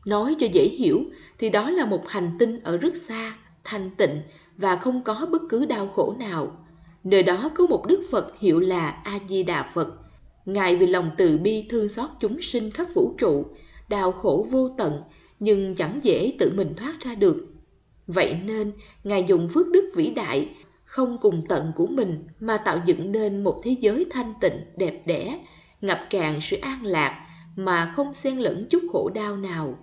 Nói cho dễ hiểu thì đó là một hành tinh ở rất xa, thanh tịnh và không có bất cứ đau khổ nào. Nơi đó có một Đức Phật hiệu là A-di-đà Phật. Ngài vì lòng từ bi thương xót chúng sinh khắp vũ trụ, đau khổ vô tận nhưng chẳng dễ tự mình thoát ra được. Vậy nên, Ngài dùng phước đức vĩ đại, không cùng tận của mình mà tạo dựng nên một thế giới thanh tịnh, đẹp đẽ, ngập tràn sự an lạc mà không xen lẫn chút khổ đau nào,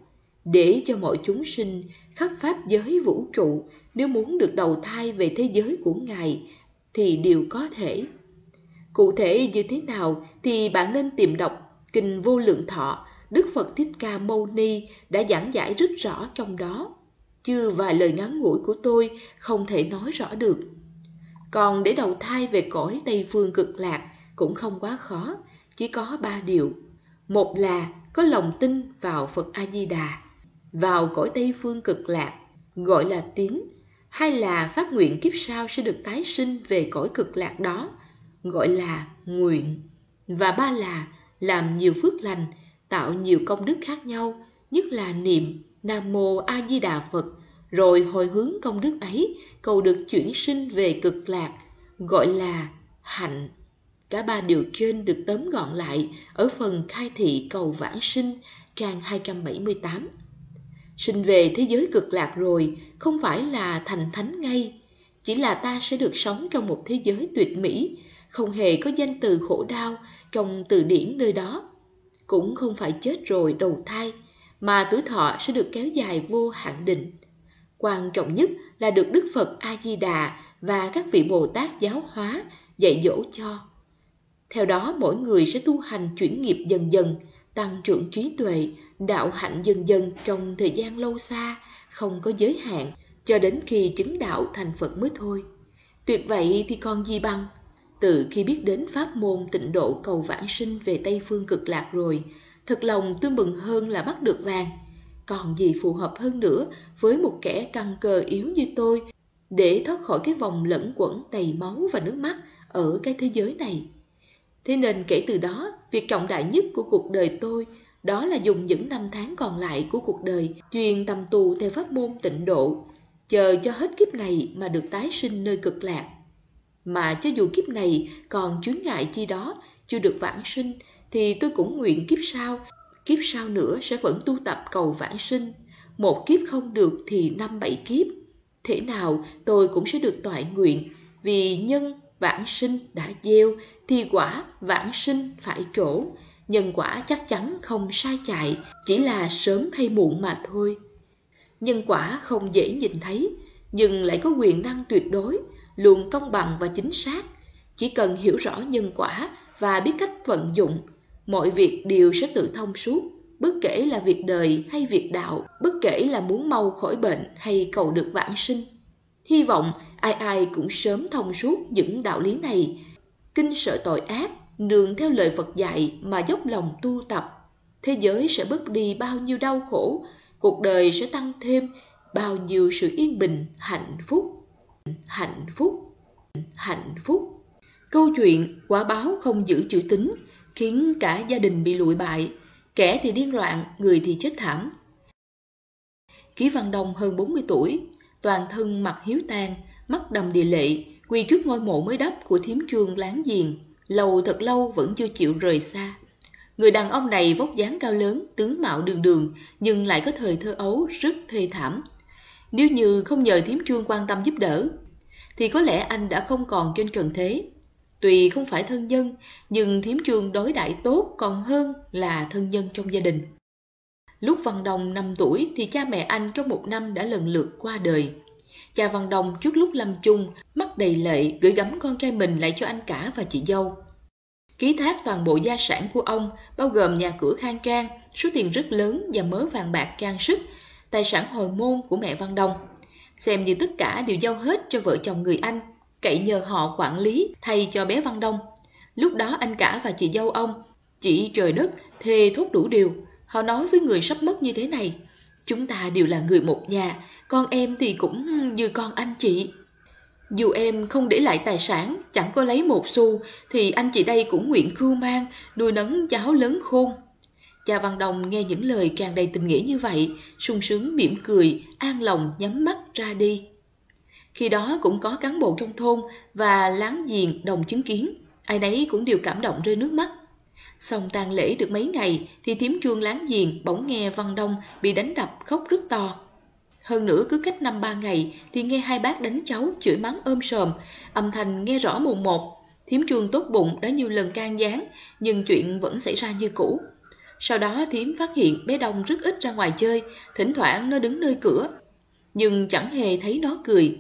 để cho mọi chúng sinh khắp pháp giới vũ trụ nếu muốn được đầu thai về thế giới của Ngài thì đều có thể. Cụ thể như thế nào thì bạn nên tìm đọc Kinh Vô Lượng Thọ Đức Phật Thích Ca Mâu Ni đã giảng giải rất rõ trong đó. Chưa vài lời ngắn ngủi của tôi không thể nói rõ được. Còn để đầu thai về cõi Tây Phương cực lạc cũng không quá khó, chỉ có ba điều. Một là có lòng tin vào Phật A-di-đà, vào cõi Tây Phương cực lạc, gọi là tín, hai là phát nguyện kiếp sau sẽ được tái sinh về cõi cực lạc đó, gọi là nguyện. Và ba là làm nhiều phước lành tạo nhiều công đức khác nhau, nhất là niệm Nam Mô A Di Đà Phật, rồi hồi hướng công đức ấy cầu được chuyển sinh về cực lạc, gọi là hạnh. Cả ba điều trên được tóm gọn lại ở phần khai thị cầu vãng sinh, trang 278. Sinh về thế giới cực lạc rồi, không phải là thành thánh ngay, chỉ là ta sẽ được sống trong một thế giới tuyệt mỹ, không hề có danh từ khổ đau trong từ điển nơi đó cũng không phải chết rồi đầu thai, mà tuổi thọ sẽ được kéo dài vô hạn định. Quan trọng nhất là được Đức Phật A-di-đà và các vị Bồ Tát giáo hóa dạy dỗ cho. Theo đó, mỗi người sẽ tu hành chuyển nghiệp dần dần, tăng trưởng trí tuệ, đạo hạnh dần dần trong thời gian lâu xa, không có giới hạn, cho đến khi chứng đạo thành Phật mới thôi. Tuyệt vậy thì còn gì bằng – từ khi biết đến pháp môn tịnh độ cầu vãng sinh về Tây Phương cực lạc rồi, thật lòng tôi mừng hơn là bắt được vàng. Còn gì phù hợp hơn nữa với một kẻ căng cơ yếu như tôi để thoát khỏi cái vòng lẫn quẩn đầy máu và nước mắt ở cái thế giới này. Thế nên kể từ đó, việc trọng đại nhất của cuộc đời tôi đó là dùng những năm tháng còn lại của cuộc đời truyền tâm tu theo pháp môn tịnh độ, chờ cho hết kiếp này mà được tái sinh nơi cực lạc. Mà cho dù kiếp này còn chướng ngại chi đó, chưa được vãng sinh, thì tôi cũng nguyện kiếp sau, kiếp sau nữa sẽ vẫn tu tập cầu vãng sinh. Một kiếp không được thì năm bảy kiếp. Thế nào tôi cũng sẽ được toại nguyện, vì nhân vãng sinh đã gieo, thì quả vãng sinh phải chỗ. Nhân quả chắc chắn không sai chạy, chỉ là sớm hay muộn mà thôi. Nhân quả không dễ nhìn thấy, nhưng lại có quyền năng tuyệt đối – luôn công bằng và chính xác chỉ cần hiểu rõ nhân quả và biết cách vận dụng mọi việc đều sẽ tự thông suốt bất kể là việc đời hay việc đạo bất kể là muốn mau khỏi bệnh hay cầu được vãng sinh hy vọng ai ai cũng sớm thông suốt những đạo lý này kinh sợ tội ác nương theo lời phật dạy mà dốc lòng tu tập thế giới sẽ bớt đi bao nhiêu đau khổ cuộc đời sẽ tăng thêm bao nhiêu sự yên bình hạnh phúc hạnh phúc hạnh phúc câu chuyện quả báo không giữ chữ tính khiến cả gia đình bị lụi bại kẻ thì điên loạn người thì chết thảm ký văn đông hơn 40 tuổi toàn thân mặt hiếu tan mắt đầm địa lệ quỳ trước ngôi mộ mới đắp của thiếm chuông láng giềng lâu thật lâu vẫn chưa chịu rời xa người đàn ông này vóc dáng cao lớn tướng mạo đường đường nhưng lại có thời thơ ấu rất thê thảm nếu như không nhờ Thiếm Chuông quan tâm giúp đỡ, thì có lẽ anh đã không còn trên trần thế. Tuy không phải thân nhân, nhưng Thiếm Chuông đối đãi tốt còn hơn là thân nhân trong gia đình. Lúc Văn Đồng 5 tuổi thì cha mẹ anh trong một năm đã lần lượt qua đời. Cha Văn Đồng trước lúc lâm chung, mắt đầy lệ gửi gắm con trai mình lại cho anh cả và chị dâu. Ký thác toàn bộ gia sản của ông, bao gồm nhà cửa khang trang, số tiền rất lớn và mớ vàng bạc trang sức tài sản hồi môn của mẹ Văn Đông Xem như tất cả đều giao hết cho vợ chồng người anh, cậy nhờ họ quản lý thay cho bé Văn Đông. Lúc đó anh cả và chị dâu ông, chị trời đất, thề thốt đủ điều. Họ nói với người sắp mất như thế này, chúng ta đều là người một nhà, con em thì cũng như con anh chị. Dù em không để lại tài sản, chẳng có lấy một xu, thì anh chị đây cũng nguyện cưu mang, nuôi nấng cháu lớn khôn. Cha Văn Đồng nghe những lời tràn đầy tình nghĩa như vậy, sung sướng mỉm cười, an lòng nhắm mắt ra đi. Khi đó cũng có cán bộ trong thôn và láng giềng đồng chứng kiến, ai nấy cũng đều cảm động rơi nước mắt. Xong tang lễ được mấy ngày thì thím chuông láng giềng bỗng nghe Văn Đông bị đánh đập khóc rất to. Hơn nữa cứ cách năm ba ngày thì nghe hai bác đánh cháu chửi mắng ôm sờm, âm thanh nghe rõ mồn một. Thiếm chuông tốt bụng đã nhiều lần can gián, nhưng chuyện vẫn xảy ra như cũ. Sau đó thím phát hiện bé Đông rất ít ra ngoài chơi, thỉnh thoảng nó đứng nơi cửa, nhưng chẳng hề thấy nó cười.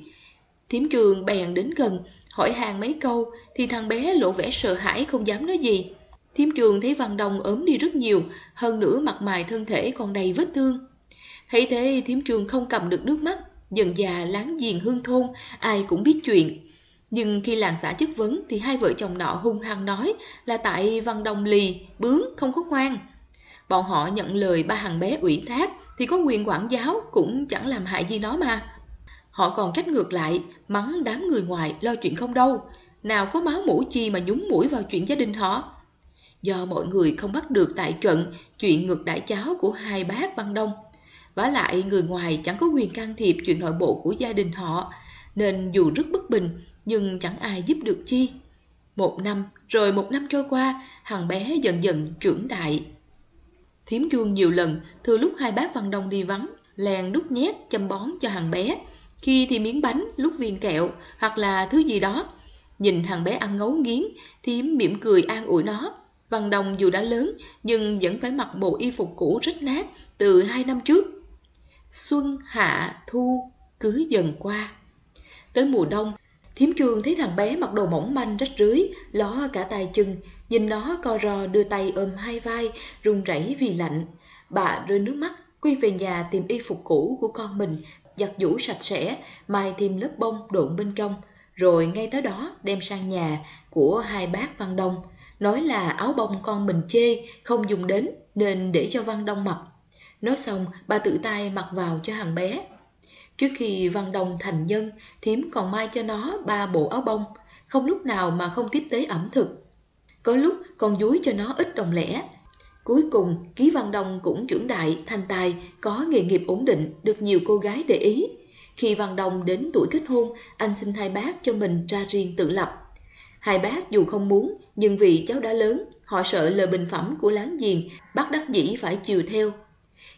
Thím trường bèn đến gần, hỏi hàng mấy câu thì thằng bé lộ vẻ sợ hãi không dám nói gì. Thím trường thấy Văn Đồng ốm đi rất nhiều, hơn nữa mặt mày thân thể còn đầy vết thương. Thấy thế thím trường không cầm được nước mắt, dần già láng giềng hương thôn, ai cũng biết chuyện. Nhưng khi làng xã chất vấn thì hai vợ chồng nọ hung hăng nói là tại Văn Đồng lì, bướng, không có ngoan bọn họ nhận lời ba hàng bé ủy thác thì có quyền quản giáo cũng chẳng làm hại gì nó mà. Họ còn trách ngược lại, mắng đám người ngoài lo chuyện không đâu, nào có máu mũ chi mà nhúng mũi vào chuyện gia đình họ. Do mọi người không bắt được tại trận chuyện ngược đại cháu của hai bác băng đông. Vả lại người ngoài chẳng có quyền can thiệp chuyện nội bộ của gia đình họ, nên dù rất bất bình nhưng chẳng ai giúp được chi. Một năm rồi một năm trôi qua, thằng bé dần dần trưởng đại, Thiếm chuông nhiều lần, thừa lúc hai bác Văn Đông đi vắng, lèn đút nhét chăm bón cho hàng bé, khi thì miếng bánh, lúc viên kẹo, hoặc là thứ gì đó. Nhìn thằng bé ăn ngấu nghiến, Thiếm mỉm cười an ủi nó. Văn Đồng dù đã lớn, nhưng vẫn phải mặc bộ y phục cũ rách nát từ hai năm trước. Xuân, hạ, thu cứ dần qua. Tới mùa đông, Thiếm Trương thấy thằng bé mặc đồ mỏng manh rách rưới, ló cả tay chân, Nhìn nó co ro đưa tay ôm hai vai, run rẩy vì lạnh. Bà rơi nước mắt, quy về nhà tìm y phục cũ của con mình, giặt giũ sạch sẽ, mai thêm lớp bông độn bên trong. Rồi ngay tới đó đem sang nhà của hai bác Văn Đông. Nói là áo bông con mình chê, không dùng đến nên để cho Văn Đông mặc. Nói xong, bà tự tay mặc vào cho hàng bé. Trước khi Văn Đông thành nhân, thím còn mai cho nó ba bộ áo bông, không lúc nào mà không tiếp tế ẩm thực. Có lúc còn dúi cho nó ít đồng lẻ. Cuối cùng, Ký Văn Đông cũng trưởng đại, thành tài, có nghề nghiệp ổn định, được nhiều cô gái để ý. Khi Văn Đông đến tuổi kết hôn, anh xin hai bác cho mình ra riêng tự lập. Hai bác dù không muốn, nhưng vì cháu đã lớn, họ sợ lời bình phẩm của láng giềng, bác đắc dĩ phải chiều theo.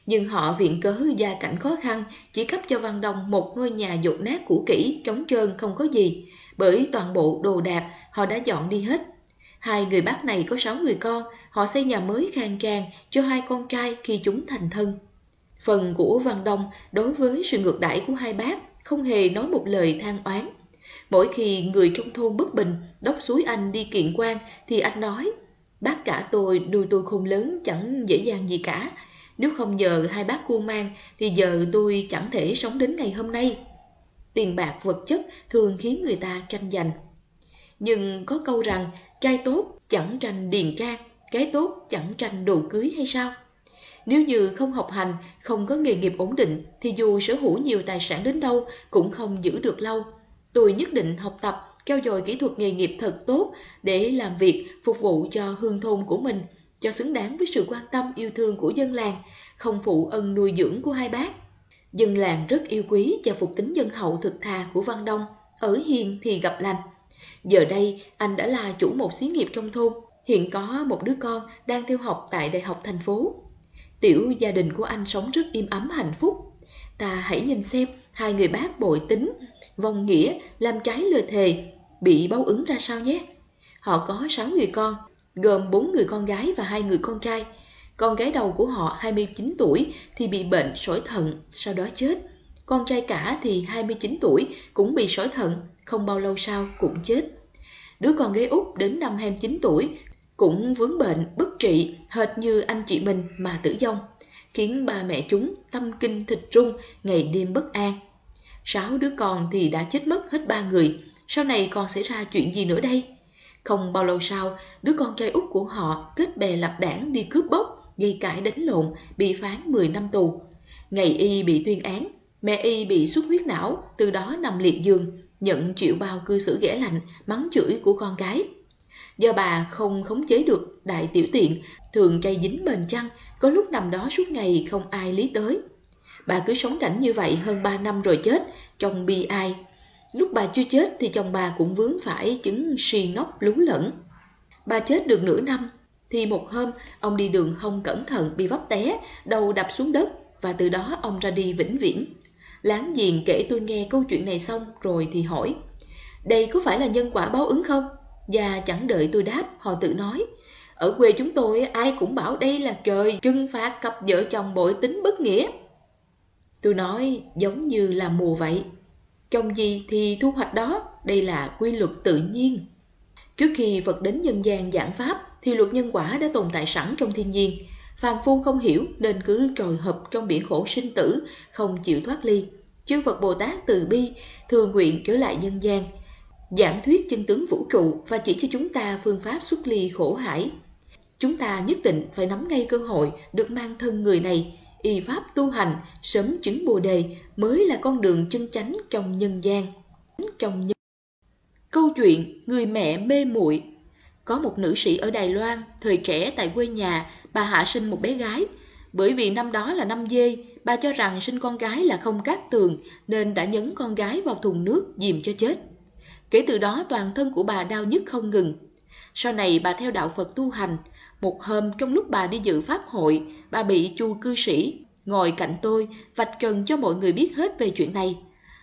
Nhưng họ viện cớ gia cảnh khó khăn, chỉ cấp cho Văn Đông một ngôi nhà dột nát cũ kỹ, trống trơn không có gì, bởi toàn bộ đồ đạc họ đã dọn đi hết. Hai người bác này có sáu người con, họ xây nhà mới khang trang cho hai con trai khi chúng thành thân. Phần của Văn Đông đối với sự ngược đãi của hai bác không hề nói một lời than oán. Mỗi khi người trong thôn bất bình, đốc suối anh đi kiện quan thì anh nói Bác cả tôi nuôi tôi khôn lớn chẳng dễ dàng gì cả. Nếu không nhờ hai bác cu mang thì giờ tôi chẳng thể sống đến ngày hôm nay. Tiền bạc vật chất thường khiến người ta tranh giành nhưng có câu rằng trai tốt chẳng tranh điền trang, cái tốt chẳng tranh đồ cưới hay sao? Nếu như không học hành, không có nghề nghiệp ổn định thì dù sở hữu nhiều tài sản đến đâu cũng không giữ được lâu. Tôi nhất định học tập, trao dồi kỹ thuật nghề nghiệp thật tốt để làm việc phục vụ cho hương thôn của mình, cho xứng đáng với sự quan tâm yêu thương của dân làng, không phụ ân nuôi dưỡng của hai bác. Dân làng rất yêu quý và phục tính dân hậu thực thà của Văn Đông, ở hiền thì gặp lành. Giờ đây, anh đã là chủ một xí nghiệp trong thôn, hiện có một đứa con đang theo học tại đại học thành phố. Tiểu gia đình của anh sống rất im ấm hạnh phúc. Ta hãy nhìn xem hai người bác bội tính, vong nghĩa, làm trái lời thề, bị báo ứng ra sao nhé. Họ có 6 người con, gồm 4 người con gái và hai người con trai. Con gái đầu của họ 29 tuổi thì bị bệnh sỏi thận, sau đó chết. Con trai cả thì 29 tuổi cũng bị sỏi thận, không bao lâu sau cũng chết. Đứa con gái út đến năm 29 tuổi cũng vướng bệnh bất trị hệt như anh chị mình mà tử vong, khiến ba mẹ chúng tâm kinh thịt rung, ngày đêm bất an. Sáu đứa con thì đã chết mất hết ba người, sau này còn xảy ra chuyện gì nữa đây? Không bao lâu sau, đứa con trai út của họ kết bè lập đảng đi cướp bóc, gây cãi đánh lộn, bị phán 10 năm tù. Ngày y bị tuyên án, mẹ y bị xuất huyết não, từ đó nằm liệt giường nhận chịu bao cư xử ghẻ lạnh, mắng chửi của con gái Do bà không khống chế được đại tiểu tiện, thường chay dính bền chăn, có lúc nằm đó suốt ngày không ai lý tới. Bà cứ sống cảnh như vậy hơn 3 năm rồi chết, trong bi ai. Lúc bà chưa chết thì chồng bà cũng vướng phải chứng suy ngốc lú lẫn. Bà chết được nửa năm, thì một hôm ông đi đường không cẩn thận bị vấp té, đầu đập xuống đất và từ đó ông ra đi vĩnh viễn. Láng giềng kể tôi nghe câu chuyện này xong rồi thì hỏi Đây có phải là nhân quả báo ứng không? Và chẳng đợi tôi đáp, họ tự nói Ở quê chúng tôi ai cũng bảo đây là trời trừng phạt cặp vợ chồng bội tính bất nghĩa Tôi nói giống như là mùa vậy Trồng gì thì thu hoạch đó, đây là quy luật tự nhiên Trước khi Phật đến nhân gian giảng Pháp thì luật nhân quả đã tồn tại sẵn trong thiên nhiên Phàm phu không hiểu nên cứ trồi hợp trong biển khổ sinh tử, không chịu thoát ly. Chư Phật Bồ Tát từ bi, thường nguyện trở lại nhân gian, giảng thuyết chân tướng vũ trụ và chỉ cho chúng ta phương pháp xuất ly khổ hải. Chúng ta nhất định phải nắm ngay cơ hội được mang thân người này, y pháp tu hành, sớm chứng Bồ đề mới là con đường chân chánh trong nhân gian. Trong nhân... Câu chuyện người mẹ mê muội có một nữ sĩ ở Đài Loan, thời trẻ tại quê nhà, bà hạ sinh một bé gái. Bởi vì năm đó là năm dê, bà cho rằng sinh con gái là không cát tường nên đã nhấn con gái vào thùng nước dìm cho chết. Kể từ đó toàn thân của bà đau nhức không ngừng. Sau này bà theo đạo Phật tu hành. Một hôm trong lúc bà đi dự pháp hội, bà bị chu cư sĩ ngồi cạnh tôi vạch trần cho mọi người biết hết về chuyện này.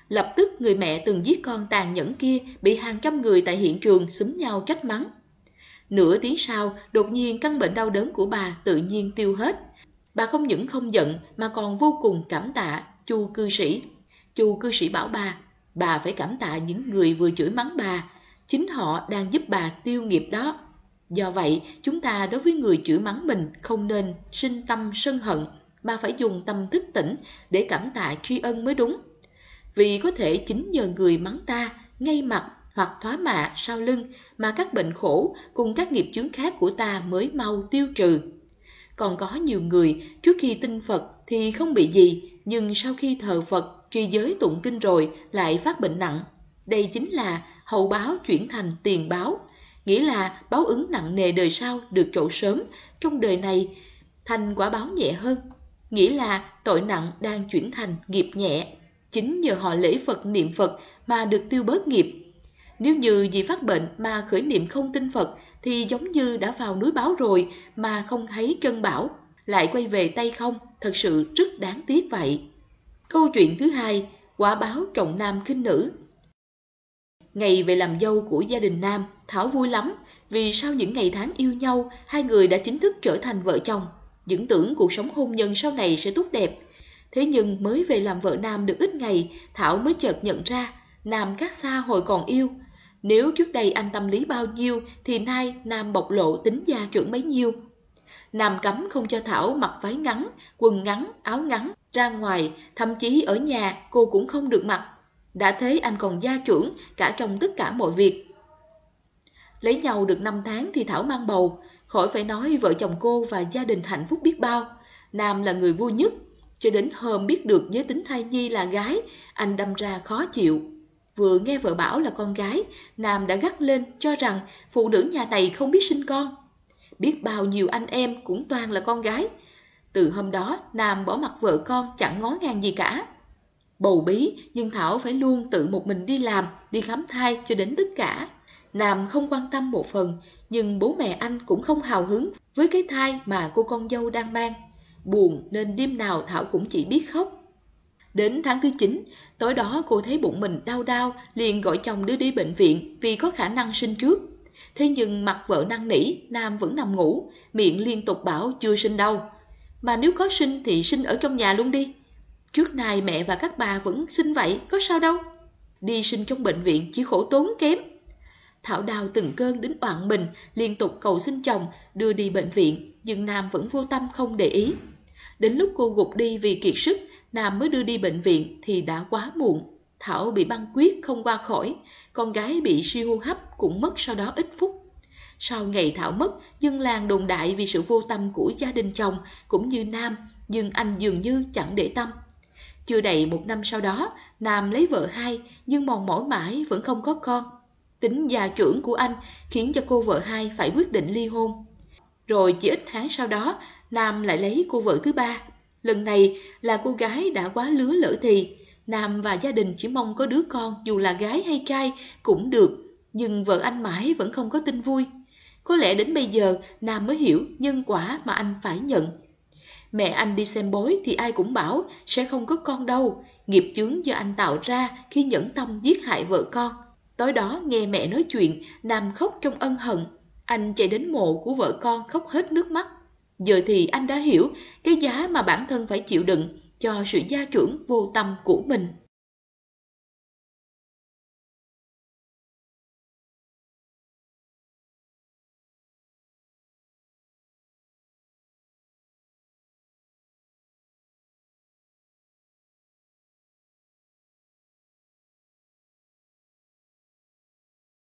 Lập tức người mẹ từng giết con tàn nhẫn kia bị hàng trăm người tại hiện trường xúm nhau trách mắng. Nửa tiếng sau, đột nhiên căn bệnh đau đớn của bà tự nhiên tiêu hết. Bà không những không giận mà còn vô cùng cảm tạ chu cư sĩ. Chu cư sĩ bảo bà, bà phải cảm tạ những người vừa chửi mắng bà, chính họ đang giúp bà tiêu nghiệp đó. Do vậy, chúng ta đối với người chửi mắng mình không nên sinh tâm sân hận, bà phải dùng tâm thức tỉnh để cảm tạ tri ân mới đúng. Vì có thể chính nhờ người mắng ta, ngay mặt hoặc thoá mạ sau lưng mà các bệnh khổ cùng các nghiệp chướng khác của ta mới mau tiêu trừ. Còn có nhiều người trước khi tin Phật thì không bị gì, nhưng sau khi thờ Phật, trì giới tụng kinh rồi lại phát bệnh nặng. Đây chính là hậu báo chuyển thành tiền báo, nghĩa là báo ứng nặng nề đời sau được chỗ sớm, trong đời này thành quả báo nhẹ hơn, nghĩa là tội nặng đang chuyển thành nghiệp nhẹ. Chính nhờ họ lễ Phật niệm Phật mà được tiêu bớt nghiệp, nếu như vì phát bệnh mà khởi niệm không tin Phật thì giống như đã vào núi báo rồi mà không thấy chân bảo lại quay về tay không, thật sự rất đáng tiếc vậy. Câu chuyện thứ hai, quả báo trọng nam khinh nữ. Ngày về làm dâu của gia đình Nam, Thảo vui lắm vì sau những ngày tháng yêu nhau, hai người đã chính thức trở thành vợ chồng. Những tưởng cuộc sống hôn nhân sau này sẽ tốt đẹp. Thế nhưng mới về làm vợ Nam được ít ngày, Thảo mới chợt nhận ra Nam khác xa hồi còn yêu – nếu trước đây anh tâm lý bao nhiêu thì nay Nam bộc lộ tính gia chuẩn mấy nhiêu. Nam cấm không cho Thảo mặc váy ngắn, quần ngắn, áo ngắn, ra ngoài, thậm chí ở nhà cô cũng không được mặc. Đã thế anh còn gia chuẩn cả trong tất cả mọi việc. Lấy nhau được 5 tháng thì Thảo mang bầu, khỏi phải nói vợ chồng cô và gia đình hạnh phúc biết bao. Nam là người vui nhất, cho đến hôm biết được giới tính thai nhi là gái, anh đâm ra khó chịu. Vừa nghe vợ bảo là con gái, Nam đã gắt lên cho rằng phụ nữ nhà này không biết sinh con. Biết bao nhiêu anh em cũng toàn là con gái. Từ hôm đó, Nam bỏ mặt vợ con chẳng ngó ngàng gì cả. Bầu bí, nhưng Thảo phải luôn tự một mình đi làm, đi khám thai cho đến tất cả. Nam không quan tâm một phần, nhưng bố mẹ anh cũng không hào hứng với cái thai mà cô con dâu đang mang. Buồn nên đêm nào Thảo cũng chỉ biết khóc. Đến tháng thứ 9, Tối đó cô thấy bụng mình đau đau, liền gọi chồng đưa đi bệnh viện vì có khả năng sinh trước. Thế nhưng mặt vợ năn nỉ, Nam vẫn nằm ngủ, miệng liên tục bảo chưa sinh đâu. Mà nếu có sinh thì sinh ở trong nhà luôn đi. Trước nay mẹ và các bà vẫn sinh vậy, có sao đâu. Đi sinh trong bệnh viện chỉ khổ tốn kém. Thảo đào từng cơn đến oạn mình, liên tục cầu xin chồng đưa đi bệnh viện, nhưng Nam vẫn vô tâm không để ý. Đến lúc cô gục đi vì kiệt sức Nam mới đưa đi bệnh viện thì đã quá muộn. Thảo bị băng quyết không qua khỏi, con gái bị suy hô hấp cũng mất sau đó ít phút. Sau ngày Thảo mất, dân làng đồn đại vì sự vô tâm của gia đình chồng cũng như Nam, nhưng anh dường như chẳng để tâm. Chưa đầy một năm sau đó, Nam lấy vợ hai nhưng mòn mỏi mãi vẫn không có con. Tính già trưởng của anh khiến cho cô vợ hai phải quyết định ly hôn. Rồi chỉ ít tháng sau đó, Nam lại lấy cô vợ thứ ba. Lần này là cô gái đã quá lứa lỡ thì, Nam và gia đình chỉ mong có đứa con dù là gái hay trai cũng được, nhưng vợ anh mãi vẫn không có tin vui. Có lẽ đến bây giờ Nam mới hiểu nhân quả mà anh phải nhận. Mẹ anh đi xem bói thì ai cũng bảo sẽ không có con đâu, nghiệp chướng do anh tạo ra khi nhẫn tâm giết hại vợ con. Tối đó nghe mẹ nói chuyện, Nam khóc trong ân hận. Anh chạy đến mộ của vợ con khóc hết nước mắt. Giờ thì anh đã hiểu cái giá mà bản thân phải chịu đựng cho sự gia trưởng vô tâm của mình.